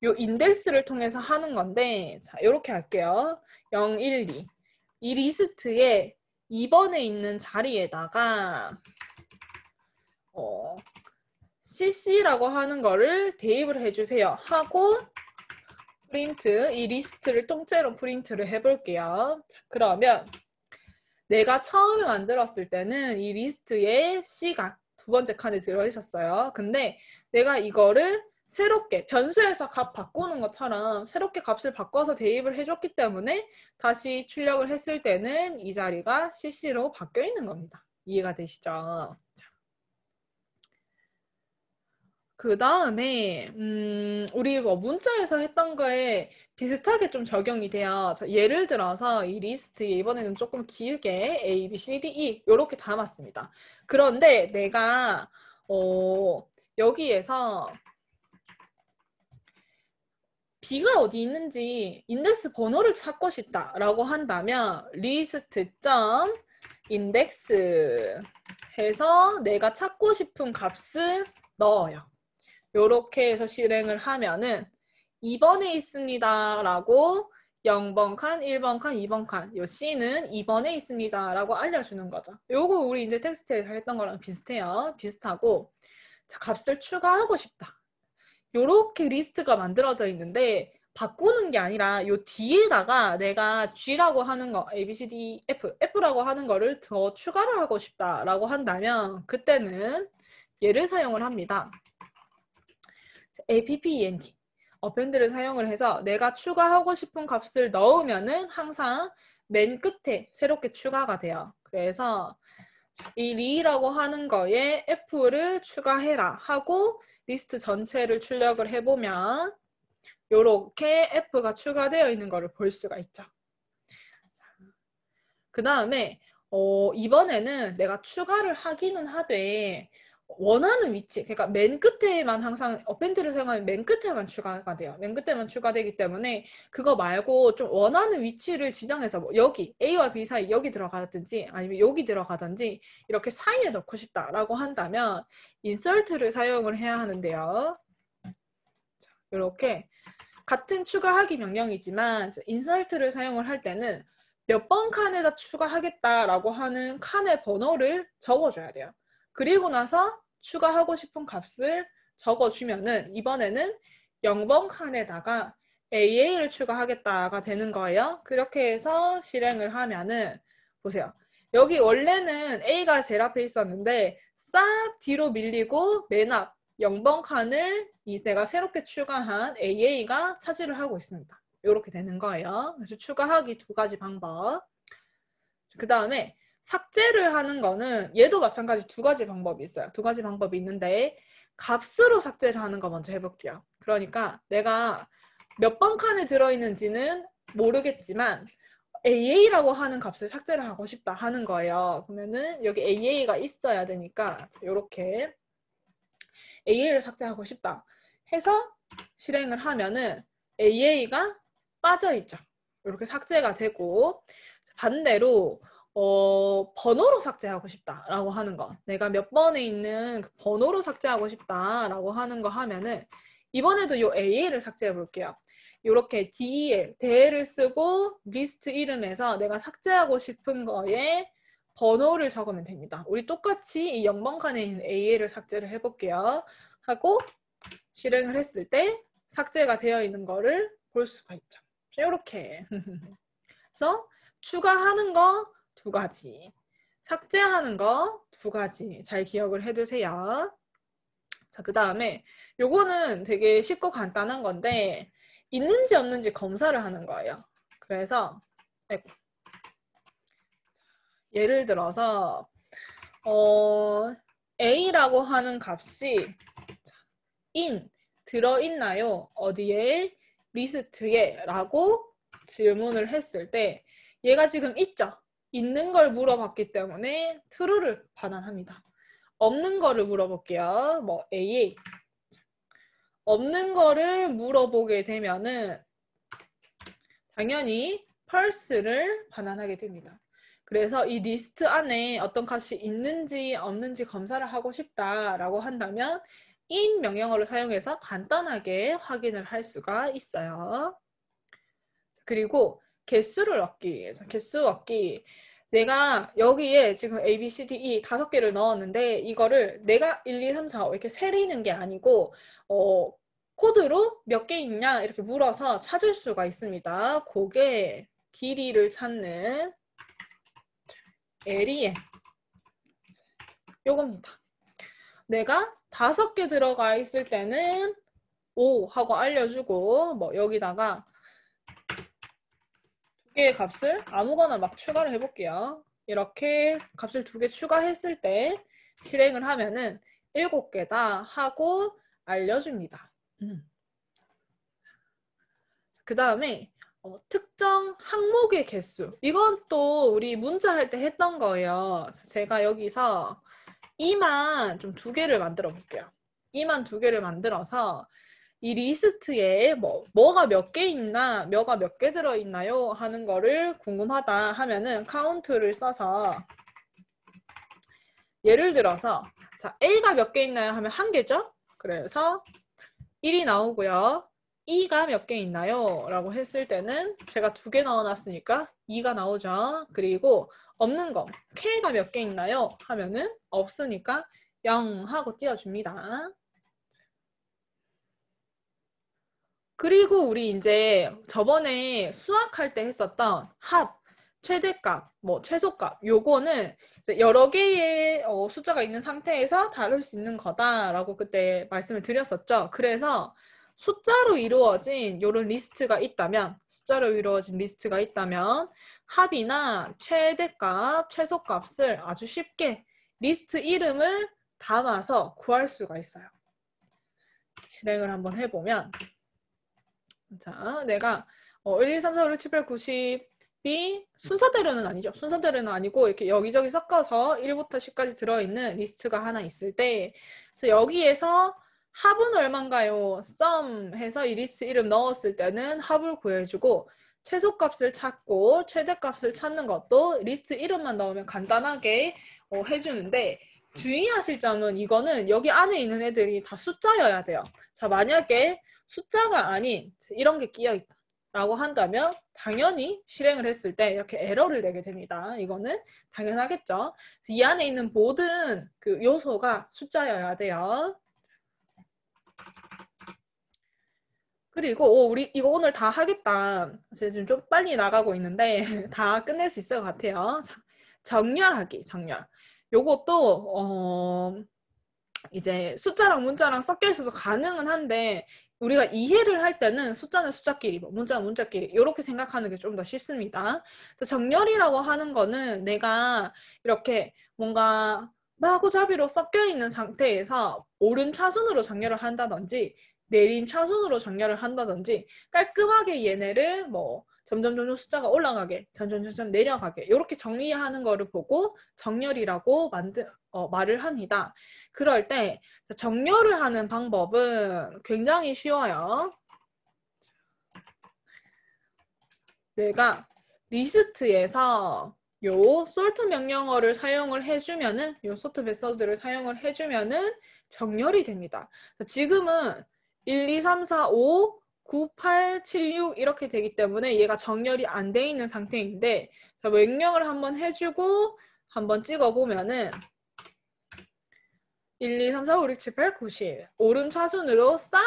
요 인덱스를 통해서 하는 건데 자 이렇게 할게요. 0, 1, 2. 이 리스트에 2번에 있는 자리에다가 어, cc라고 하는 거를 대입을 해주세요. 하고 프린트, 이 리스트를 통째로 프린트를 해볼게요. 그러면 내가 처음에 만들었을 때는 이리스트에 C가 두 번째 칸에 들어있었어요. 근데 내가 이거를 새롭게 변수에서 값 바꾸는 것처럼 새롭게 값을 바꿔서 대입을 해줬기 때문에 다시 출력을 했을 때는 이 자리가 CC로 바뀌어 있는 겁니다. 이해가 되시죠? 그 다음에 음, 우리 뭐 문자에서 했던 거에 비슷하게 좀 적용이 돼요. 예를 들어서 이 리스트에 이번에는 조금 길게 A, B, C, D, E 이렇게 담았습니다. 그런데 내가 어, 여기에서 B가 어디 있는지 인덱스 번호를 찾고 싶다라고 한다면 리스트 점 인덱스 해서 내가 찾고 싶은 값을 넣어요. 이렇게 해서 실행을 하면은 2번에 있습니다 라고 0번 칸, 1번 칸, 2번 칸. 요 C는 2번에 있습니다. 라고 알려주는 거죠. 요거 우리 이제 텍스트에서 했던 거랑 비슷해요. 비슷하고 자, 값을 추가하고 싶다. 요렇게 리스트가 만들어져 있는데 바꾸는 게 아니라 요 뒤에다가 내가 G라고 하는 거, A, B, C, D, F, F라고 하는 거를 더 추가를 하고 싶다라고 한다면 그때는 얘를 사용을 합니다. append 어펜드를 사용을 해서 내가 추가하고 싶은 값을 넣으면은 항상 맨 끝에 새롭게 추가가 돼요. 그래서 이 리라고 하는 거에 f를 추가해라 하고 리스트 전체를 출력을 해보면 이렇게 f가 추가되어 있는 것을 볼 수가 있죠. 그 다음에 어, 이번에는 내가 추가를 하기는 하되 원하는 위치, 그러니까 맨 끝에만 항상 어펜트를 사용하면 맨 끝에만 추가가 돼요. 맨 끝에만 추가되기 때문에 그거 말고 좀 원하는 위치를 지정해서 뭐 여기 A와 B 사이 여기 들어가든지 아니면 여기 들어가든지 이렇게 사이에 넣고 싶다라고 한다면 인설트를 사용을 해야 하는데요. 이렇게 같은 추가하기 명령이지만 인설트를 사용을 할 때는 몇 번 칸에다 추가하겠다라고 하는 칸의 번호를 적어줘야 돼요. 그리고 나서 추가하고 싶은 값을 적어주면은 이번에는 0번 칸에다가 AA를 추가하겠다가 되는 거예요. 그렇게 해서 실행을 하면은 보세요. 여기 원래는 A가 제일 앞에 있었는데 싹 뒤로 밀리고 맨 앞 0번 칸을 이 내가 새롭게 추가한 AA가 차지를 하고 있습니다. 이렇게 되는 거예요. 그래서 추가하기 두 가지 방법. 그 다음에 삭제를 하는 거는 얘도 마찬가지 두 가지 방법이 있어요. 두 가지 방법이 있는데 값으로 삭제를 하는 거 먼저 해볼게요. 그러니까 내가 몇 번 칸에 들어있는지는 모르겠지만 AA라고 하는 값을 삭제를 하고 싶다 하는 거예요. 그러면은 여기 AA가 있어야 되니까 이렇게 AA를 삭제하고 싶다 해서 실행을 하면은 AA가 빠져있죠. 이렇게 삭제가 되고 반대로 어, 번호로 삭제하고 싶다라고 하는 거. 내가 몇 번에 있는 그 번호로 삭제하고 싶다라고 하는 거 하면은 이번에도 요 AL을 삭제해 볼게요. 이렇게 DEL, 대를 쓰고 리스트 이름에서 내가 삭제하고 싶은 거에 번호를 적으면 됩니다. 우리 똑같이 이 0번 칸에 있는 AL을 삭제를 해볼게요. 하고 실행을 했을 때 삭제가 되어 있는 거를 볼 수가 있죠. 이렇게. <laughs> 그래서 추가하는 거두 가지. 삭제하는 거 두 가지. 잘 기억을 해두세요. 자, 그 다음에 요거는 되게 쉽고 간단한 건데 있는지 없는지 검사를 하는 거예요. 그래서 아이고. 네. 예를 들어서 어, A라고 하는 값이 in 들어있나요? 어디에? 리스트에? 라고 질문을 했을 때 얘가 지금 있죠? 있는 걸 물어봤기 때문에 true를 반환합니다. 없는 거를 물어볼게요. 뭐 AA 없는 거를 물어보게 되면은 당연히 펄스를 반환하게 됩니다. 그래서 이 리스트 안에 어떤 값이 있는지 없는지 검사를 하고 싶다라고 한다면 in 명령어를 사용해서 간단하게 확인을 할 수가 있어요. 그리고 개수를 얻기 위해서 개수 얻기 내가 여기에 지금 A, B, C, D, E 다섯 개를 넣었는데 이거를 내가 1, 2, 3, 4, 5 이렇게 세리는 게 아니고 어, 코드로 몇 개 있냐 이렇게 물어서 찾을 수가 있습니다. 고게 길이를 찾는 LEM 요겁니다. 내가 다섯 개 들어가 있을 때는 5 하고 알려주고 뭐 여기다가 개의 값을 아무거나 막 추가를 해볼게요. 이렇게 값을 두 개 추가했을 때 실행을 하면은 일곱 개다 하고 알려줍니다. 음. 그 다음에 어, 특정 항목의 개수. 이건 또 우리 문자 할 때 했던 거예요. 제가 여기서 이만 좀 두 개를 만들어 볼게요. 이만 두 개를 만들어서 이 리스트에 뭐, 뭐가 몇 개 있나, 뭐가 몇 개 들어있나요? 하는 거를 궁금하다 하면은 카운트를 써서 예를 들어서 자 A가 몇 개 있나요? 하면 한 개죠? 그래서 1이 나오고요. e 가몇 개 있나요? 라고 했을 때는 제가 두 개 넣어놨으니까 2가 나오죠. 그리고 없는 거 K가 몇 개 있나요? 하면은 없으니까 0 하고 띄워줍니다. 그리고 우리 이제 저번에 수학할 때 했었던 합, 최대값, 뭐 최소값 요거는 여러 개의 어, 숫자가 있는 상태에서 다룰 수 있는 거다라고 그때 말씀을 드렸었죠. 그래서 숫자로 이루어진 요런 리스트가 있다면 숫자로 이루어진 리스트가 있다면 합이나 최대값, 최소값을 아주 쉽게 리스트 이름을 담아서 구할 수가 있어요. 실행을 한번 해보면 자, 내가 어, 1, 2, 3, 4, 5, 6, 7, 8, 90이 1 순서대로는 아니죠. 순서대로는 아니고 이렇게 여기저기 섞어서 1부터 10까지 들어있는 리스트가 하나 있을 때 그래서 여기에서 합은 얼만가요? 썸 해서 이 리스트 이름 넣었을 때는 합을 구해주고 최소값을 찾고 최대값을 찾는 것도 리스트 이름만 넣으면 간단하게 어, 해주는데 주의하실 점은 이거는 여기 안에 있는 애들이 다 숫자여야 돼요. 자 만약에 숫자가 아닌 이런 게 끼어 있다. 라고 한다면 당연히 실행을 했을 때 이렇게 에러를 내게 됩니다. 이거는 당연하겠죠. 이 안에 있는 모든 그 요소가 숫자여야 돼요. 그리고 오, 우리 이거 오늘 다 하겠다. 지금 좀 빨리 나가고 있는데 <laughs> 다 끝낼 수 있을 것 같아요. 정렬하기, 정렬. 요것도 어 이제 숫자랑 문자랑 섞여 있어서 가능은 한데 우리가 이해를 할 때는 숫자는 숫자끼리, 뭐 문자는 문자끼리 이렇게 생각하는 게 좀 더 쉽습니다. 그래서 정렬이라고 하는 거는 내가 이렇게 뭔가 마구잡이로 섞여 있는 상태에서 오름 차순으로 정렬을 한다든지 내림 차순으로 정렬을 한다든지 깔끔하게 얘네를 뭐 점점 점점 숫자가 올라가게 점점 점점 내려가게 이렇게 정리하는 거를 보고 정렬이라고 만든 어, 말을 합니다. 그럴 때 정렬을 하는 방법은 굉장히 쉬워요. 내가 리스트에서 요 솔트 명령어를 사용을 해주면은 요 소트 메서드를 사용을 해주면은 정렬이 됩니다. 지금은 1, 2, 3, 4, 5 9876 이렇게 되기 때문에 얘가 정렬이 안 돼 있는 상태인데 자, 횡령을 한번 해주고 한번 찍어보면은 1, 2, 3, 4, 5, 6, 7, 8, 9, 10 오름차순으로 싹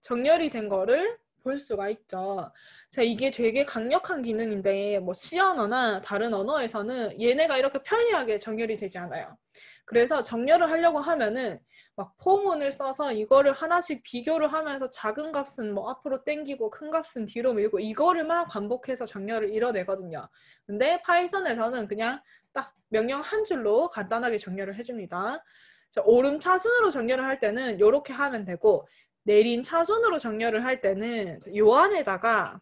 정렬이 된 거를 볼 수가 있죠. 자, 이게 되게 강력한 기능인데 뭐 C 언어나 다른 언어에서는 얘네가 이렇게 편리하게 정렬이 되지 않아요. 그래서 정렬을 하려고 하면은 막 포문을 써서 이거를 하나씩 비교를 하면서 작은 값은 뭐 앞으로 땡기고 큰 값은 뒤로 밀고 이거를막 반복해서 정렬을 이뤄내거든요. 근데 파이썬에서는 그냥 딱 명령 한 줄로 간단하게 정렬을 해줍니다. 오름 차순으로 정렬을 할 때는 이렇게 하면 되고 내린 차순으로 정렬을 할 때는 요 안에다가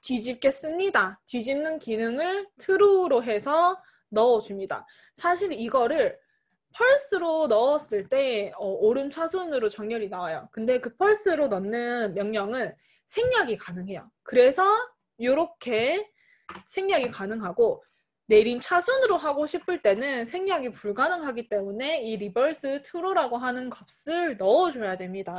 뒤집겠습니다. 뒤집는 기능을 true로 해서 넣어줍니다. 사실 이거를 펄스로 넣었을 때 어, 오름 차순으로 정렬이 나와요. 근데 그 펄스로 넣는 명령은 생략이 가능해요. 그래서 이렇게 생략이 가능하고 내림 차순으로 하고 싶을 때는 생략이 불가능하기 때문에 이 리버스 트루라고 하는 값을 넣어줘야 됩니다.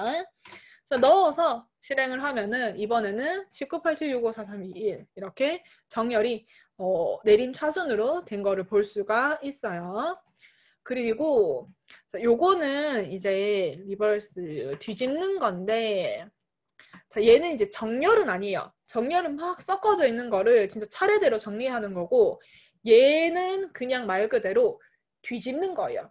자, 넣어서 실행을 하면은 이번에는 19, 8, 7, 6, 5, 4, 3, 2, 1 이렇게 정렬이 어, 내림 차순으로 된 거를 볼 수가 있어요. 그리고 요거는 이제 리버스 뒤집는 건데 자, 얘는 이제 정렬은 아니에요. 정렬은 막 섞어져 있는 거를 진짜 차례대로 정리하는 거고 얘는 그냥 말 그대로 뒤집는 거예요.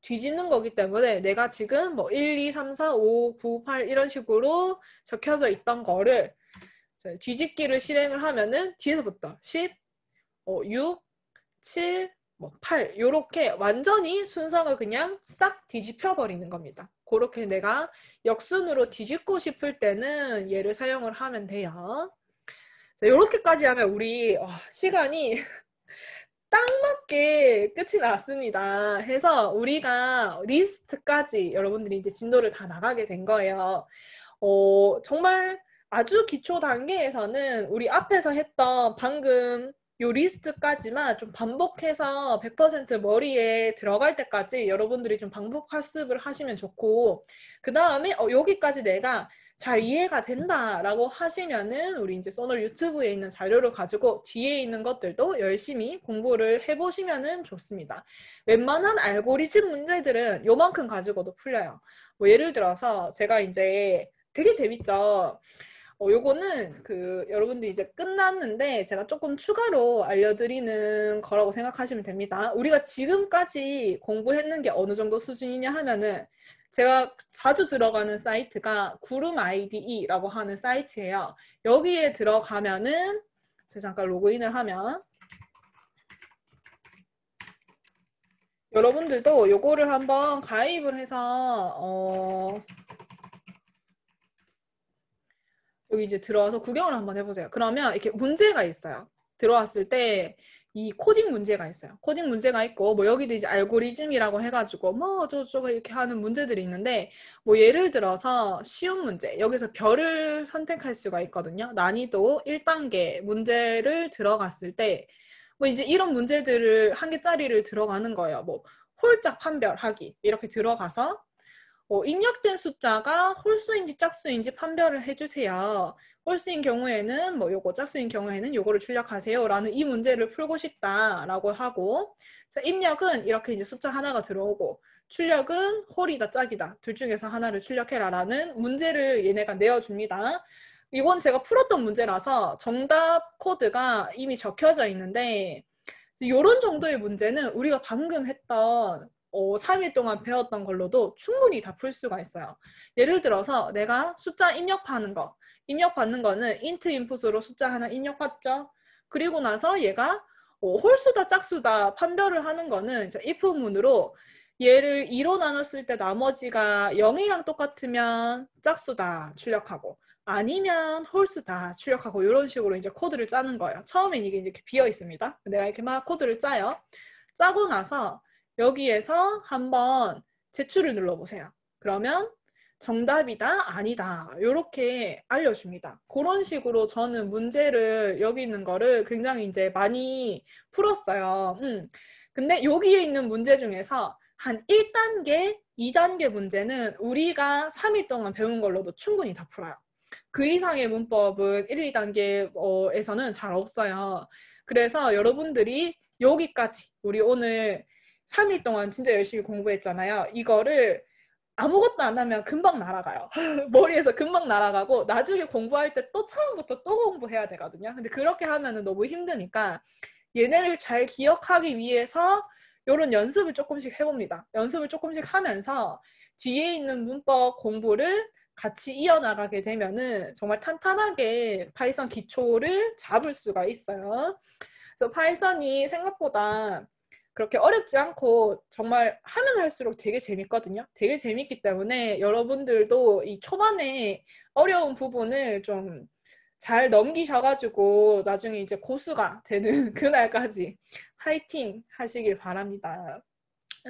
뒤집는 거기 때문에 내가 지금 뭐 1, 2, 3, 4, 5, 9, 8 이런 식으로 적혀져 있던 거를 뒤집기를 실행을 하면은 뒤에서부터 10, 어, 6, 7, 뭐 8, 요렇게 완전히 순서가 그냥 싹 뒤집혀 버리는 겁니다. 그렇게 내가 역순으로 뒤집고 싶을 때는 얘를 사용을 하면 돼요. 이렇게까지 하면 우리 어, 시간이 <laughs> 딱 맞게 끝이 났습니다. 해서 우리가 리스트까지 여러분들이 이제 진도를 다 나가게 된 거예요. 어, 정말 아주 기초 단계에서는 우리 앞에서 했던 방금 요 리스트까지만 좀 반복해서 100% 머리에 들어갈 때까지 여러분들이 좀 반복 학습을 하시면 좋고 그 다음에 어, 여기까지 내가 잘 이해가 된다라고 하시면은 우리 이제 소널 유튜브에 있는 자료를 가지고 뒤에 있는 것들도 열심히 공부를 해보시면은 좋습니다. 웬만한 알고리즘 문제들은 요만큼 가지고도 풀려요. 뭐 예를 들어서 제가 이제 되게 재밌죠. 어, 요거는 그 여러분들 이제 끝났는데 제가 조금 추가로 알려드리는 거라고 생각하시면 됩니다. 우리가 지금까지 공부했는 게 어느 정도 수준이냐 하면은 제가 자주 들어가는 사이트가 구름 IDE라고 하는 사이트예요. 여기에 들어가면은 제가 잠깐 로그인을 하면 여러분들도 요거를 한번 가입을 해서 어 여기 이제 들어와서 구경을 한번 해보세요. 그러면 이렇게 문제가 있어요. 들어왔을 때 이 코딩 문제가 있어요. 코딩 문제가 있고 뭐 여기도 이제 알고리즘이라고 해가지고 뭐저쪽에 이렇게 하는 문제들이 있는데 뭐 예를 들어서 쉬운 문제 여기서 별을 선택할 수가 있거든요. 난이도 1단계 문제를 들어갔을 때 뭐 이제 이런 문제들을 한 개짜리를 들어가는 거예요. 뭐 홀짝 판별하기 이렇게 들어가서 어, 입력된 숫자가 홀수인지 짝수인지 판별을 해주세요. 홀수인 경우에는 뭐 요거, 짝수인 경우에는 요거를 출력하세요. 라는 이 문제를 풀고 싶다라고 하고 자, 입력은 이렇게 이제 숫자 하나가 들어오고 출력은 홀이다 짝이다. 둘 중에서 하나를 출력해라 라는 문제를 얘네가 내어줍니다. 이건 제가 풀었던 문제라서 정답 코드가 이미 적혀져 있는데 이런 정도의 문제는 우리가 방금 했던 어, 3일 동안 배웠던 걸로도 충분히 다 풀 수가 있어요. 예를 들어서 내가 숫자 입력하는 거, 입력받는 거는 인트 인풋으로 숫자 하나 입력받죠. 그리고 나서 얘가 어, 홀수다 짝수다 판별을 하는 거는 if 문으로 얘를 2로 나눴을 때 나머지가 0이랑 똑같으면 짝수다 출력하고 아니면 홀수다 출력하고 이런 식으로 이제 코드를 짜는 거예요. 처음엔 이게 이렇게 비어 있습니다. 내가 이렇게 막 코드를 짜요. 짜고 나서 여기에서 한번 제출을 눌러보세요. 그러면 정답이다, 아니다 이렇게 알려줍니다. 그런 식으로 저는 문제를 여기 있는 거를 굉장히 이제 많이 풀었어요. 음. 근데 여기에 있는 문제 중에서 한 1단계, 2단계 문제는 우리가 3일 동안 배운 걸로도 충분히 다 풀어요. 그 이상의 문법은 1, 2단계에서는 잘 없어요. 그래서 여러분들이 여기까지 우리 오늘 3일 동안 진짜 열심히 공부했잖아요. 이거를 아무것도 안 하면 금방 날아가요. <laughs> 머리에서 금방 날아가고 나중에 공부할 때 또 처음부터 또 공부해야 되거든요. 근데 그렇게 하면 너무 힘드니까 얘네를 잘 기억하기 위해서 이런 연습을 조금씩 해봅니다. 연습을 조금씩 하면서 뒤에 있는 문법 공부를 같이 이어나가게 되면은 정말 탄탄하게 파이썬 기초를 잡을 수가 있어요. 그래서 파이썬이 생각보다 그렇게 어렵지 않고 정말 하면 할수록 되게 재밌거든요. 되게 재밌기 때문에 여러분들도 이 초반에 어려운 부분을 좀 잘 넘기셔가지고 나중에 이제 고수가 되는 <laughs> 그날까지 화이팅 하시길 바랍니다.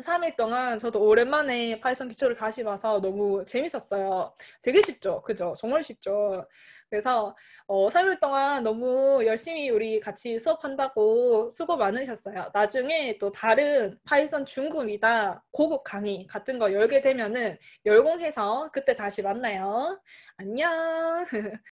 3일 동안 저도 오랜만에 파이썬 기초를 다시 봐서 너무 재밌었어요. 되게 쉽죠? 그죠? 정말 쉽죠? 그래서 어, 3일 동안 너무 열심히 우리 같이 수업한다고 수고 많으셨어요. 나중에 또 다른 파이썬 중급이다 고급 강의 같은 거 열게 되면은 열공해서 그때 다시 만나요. 안녕! <laughs>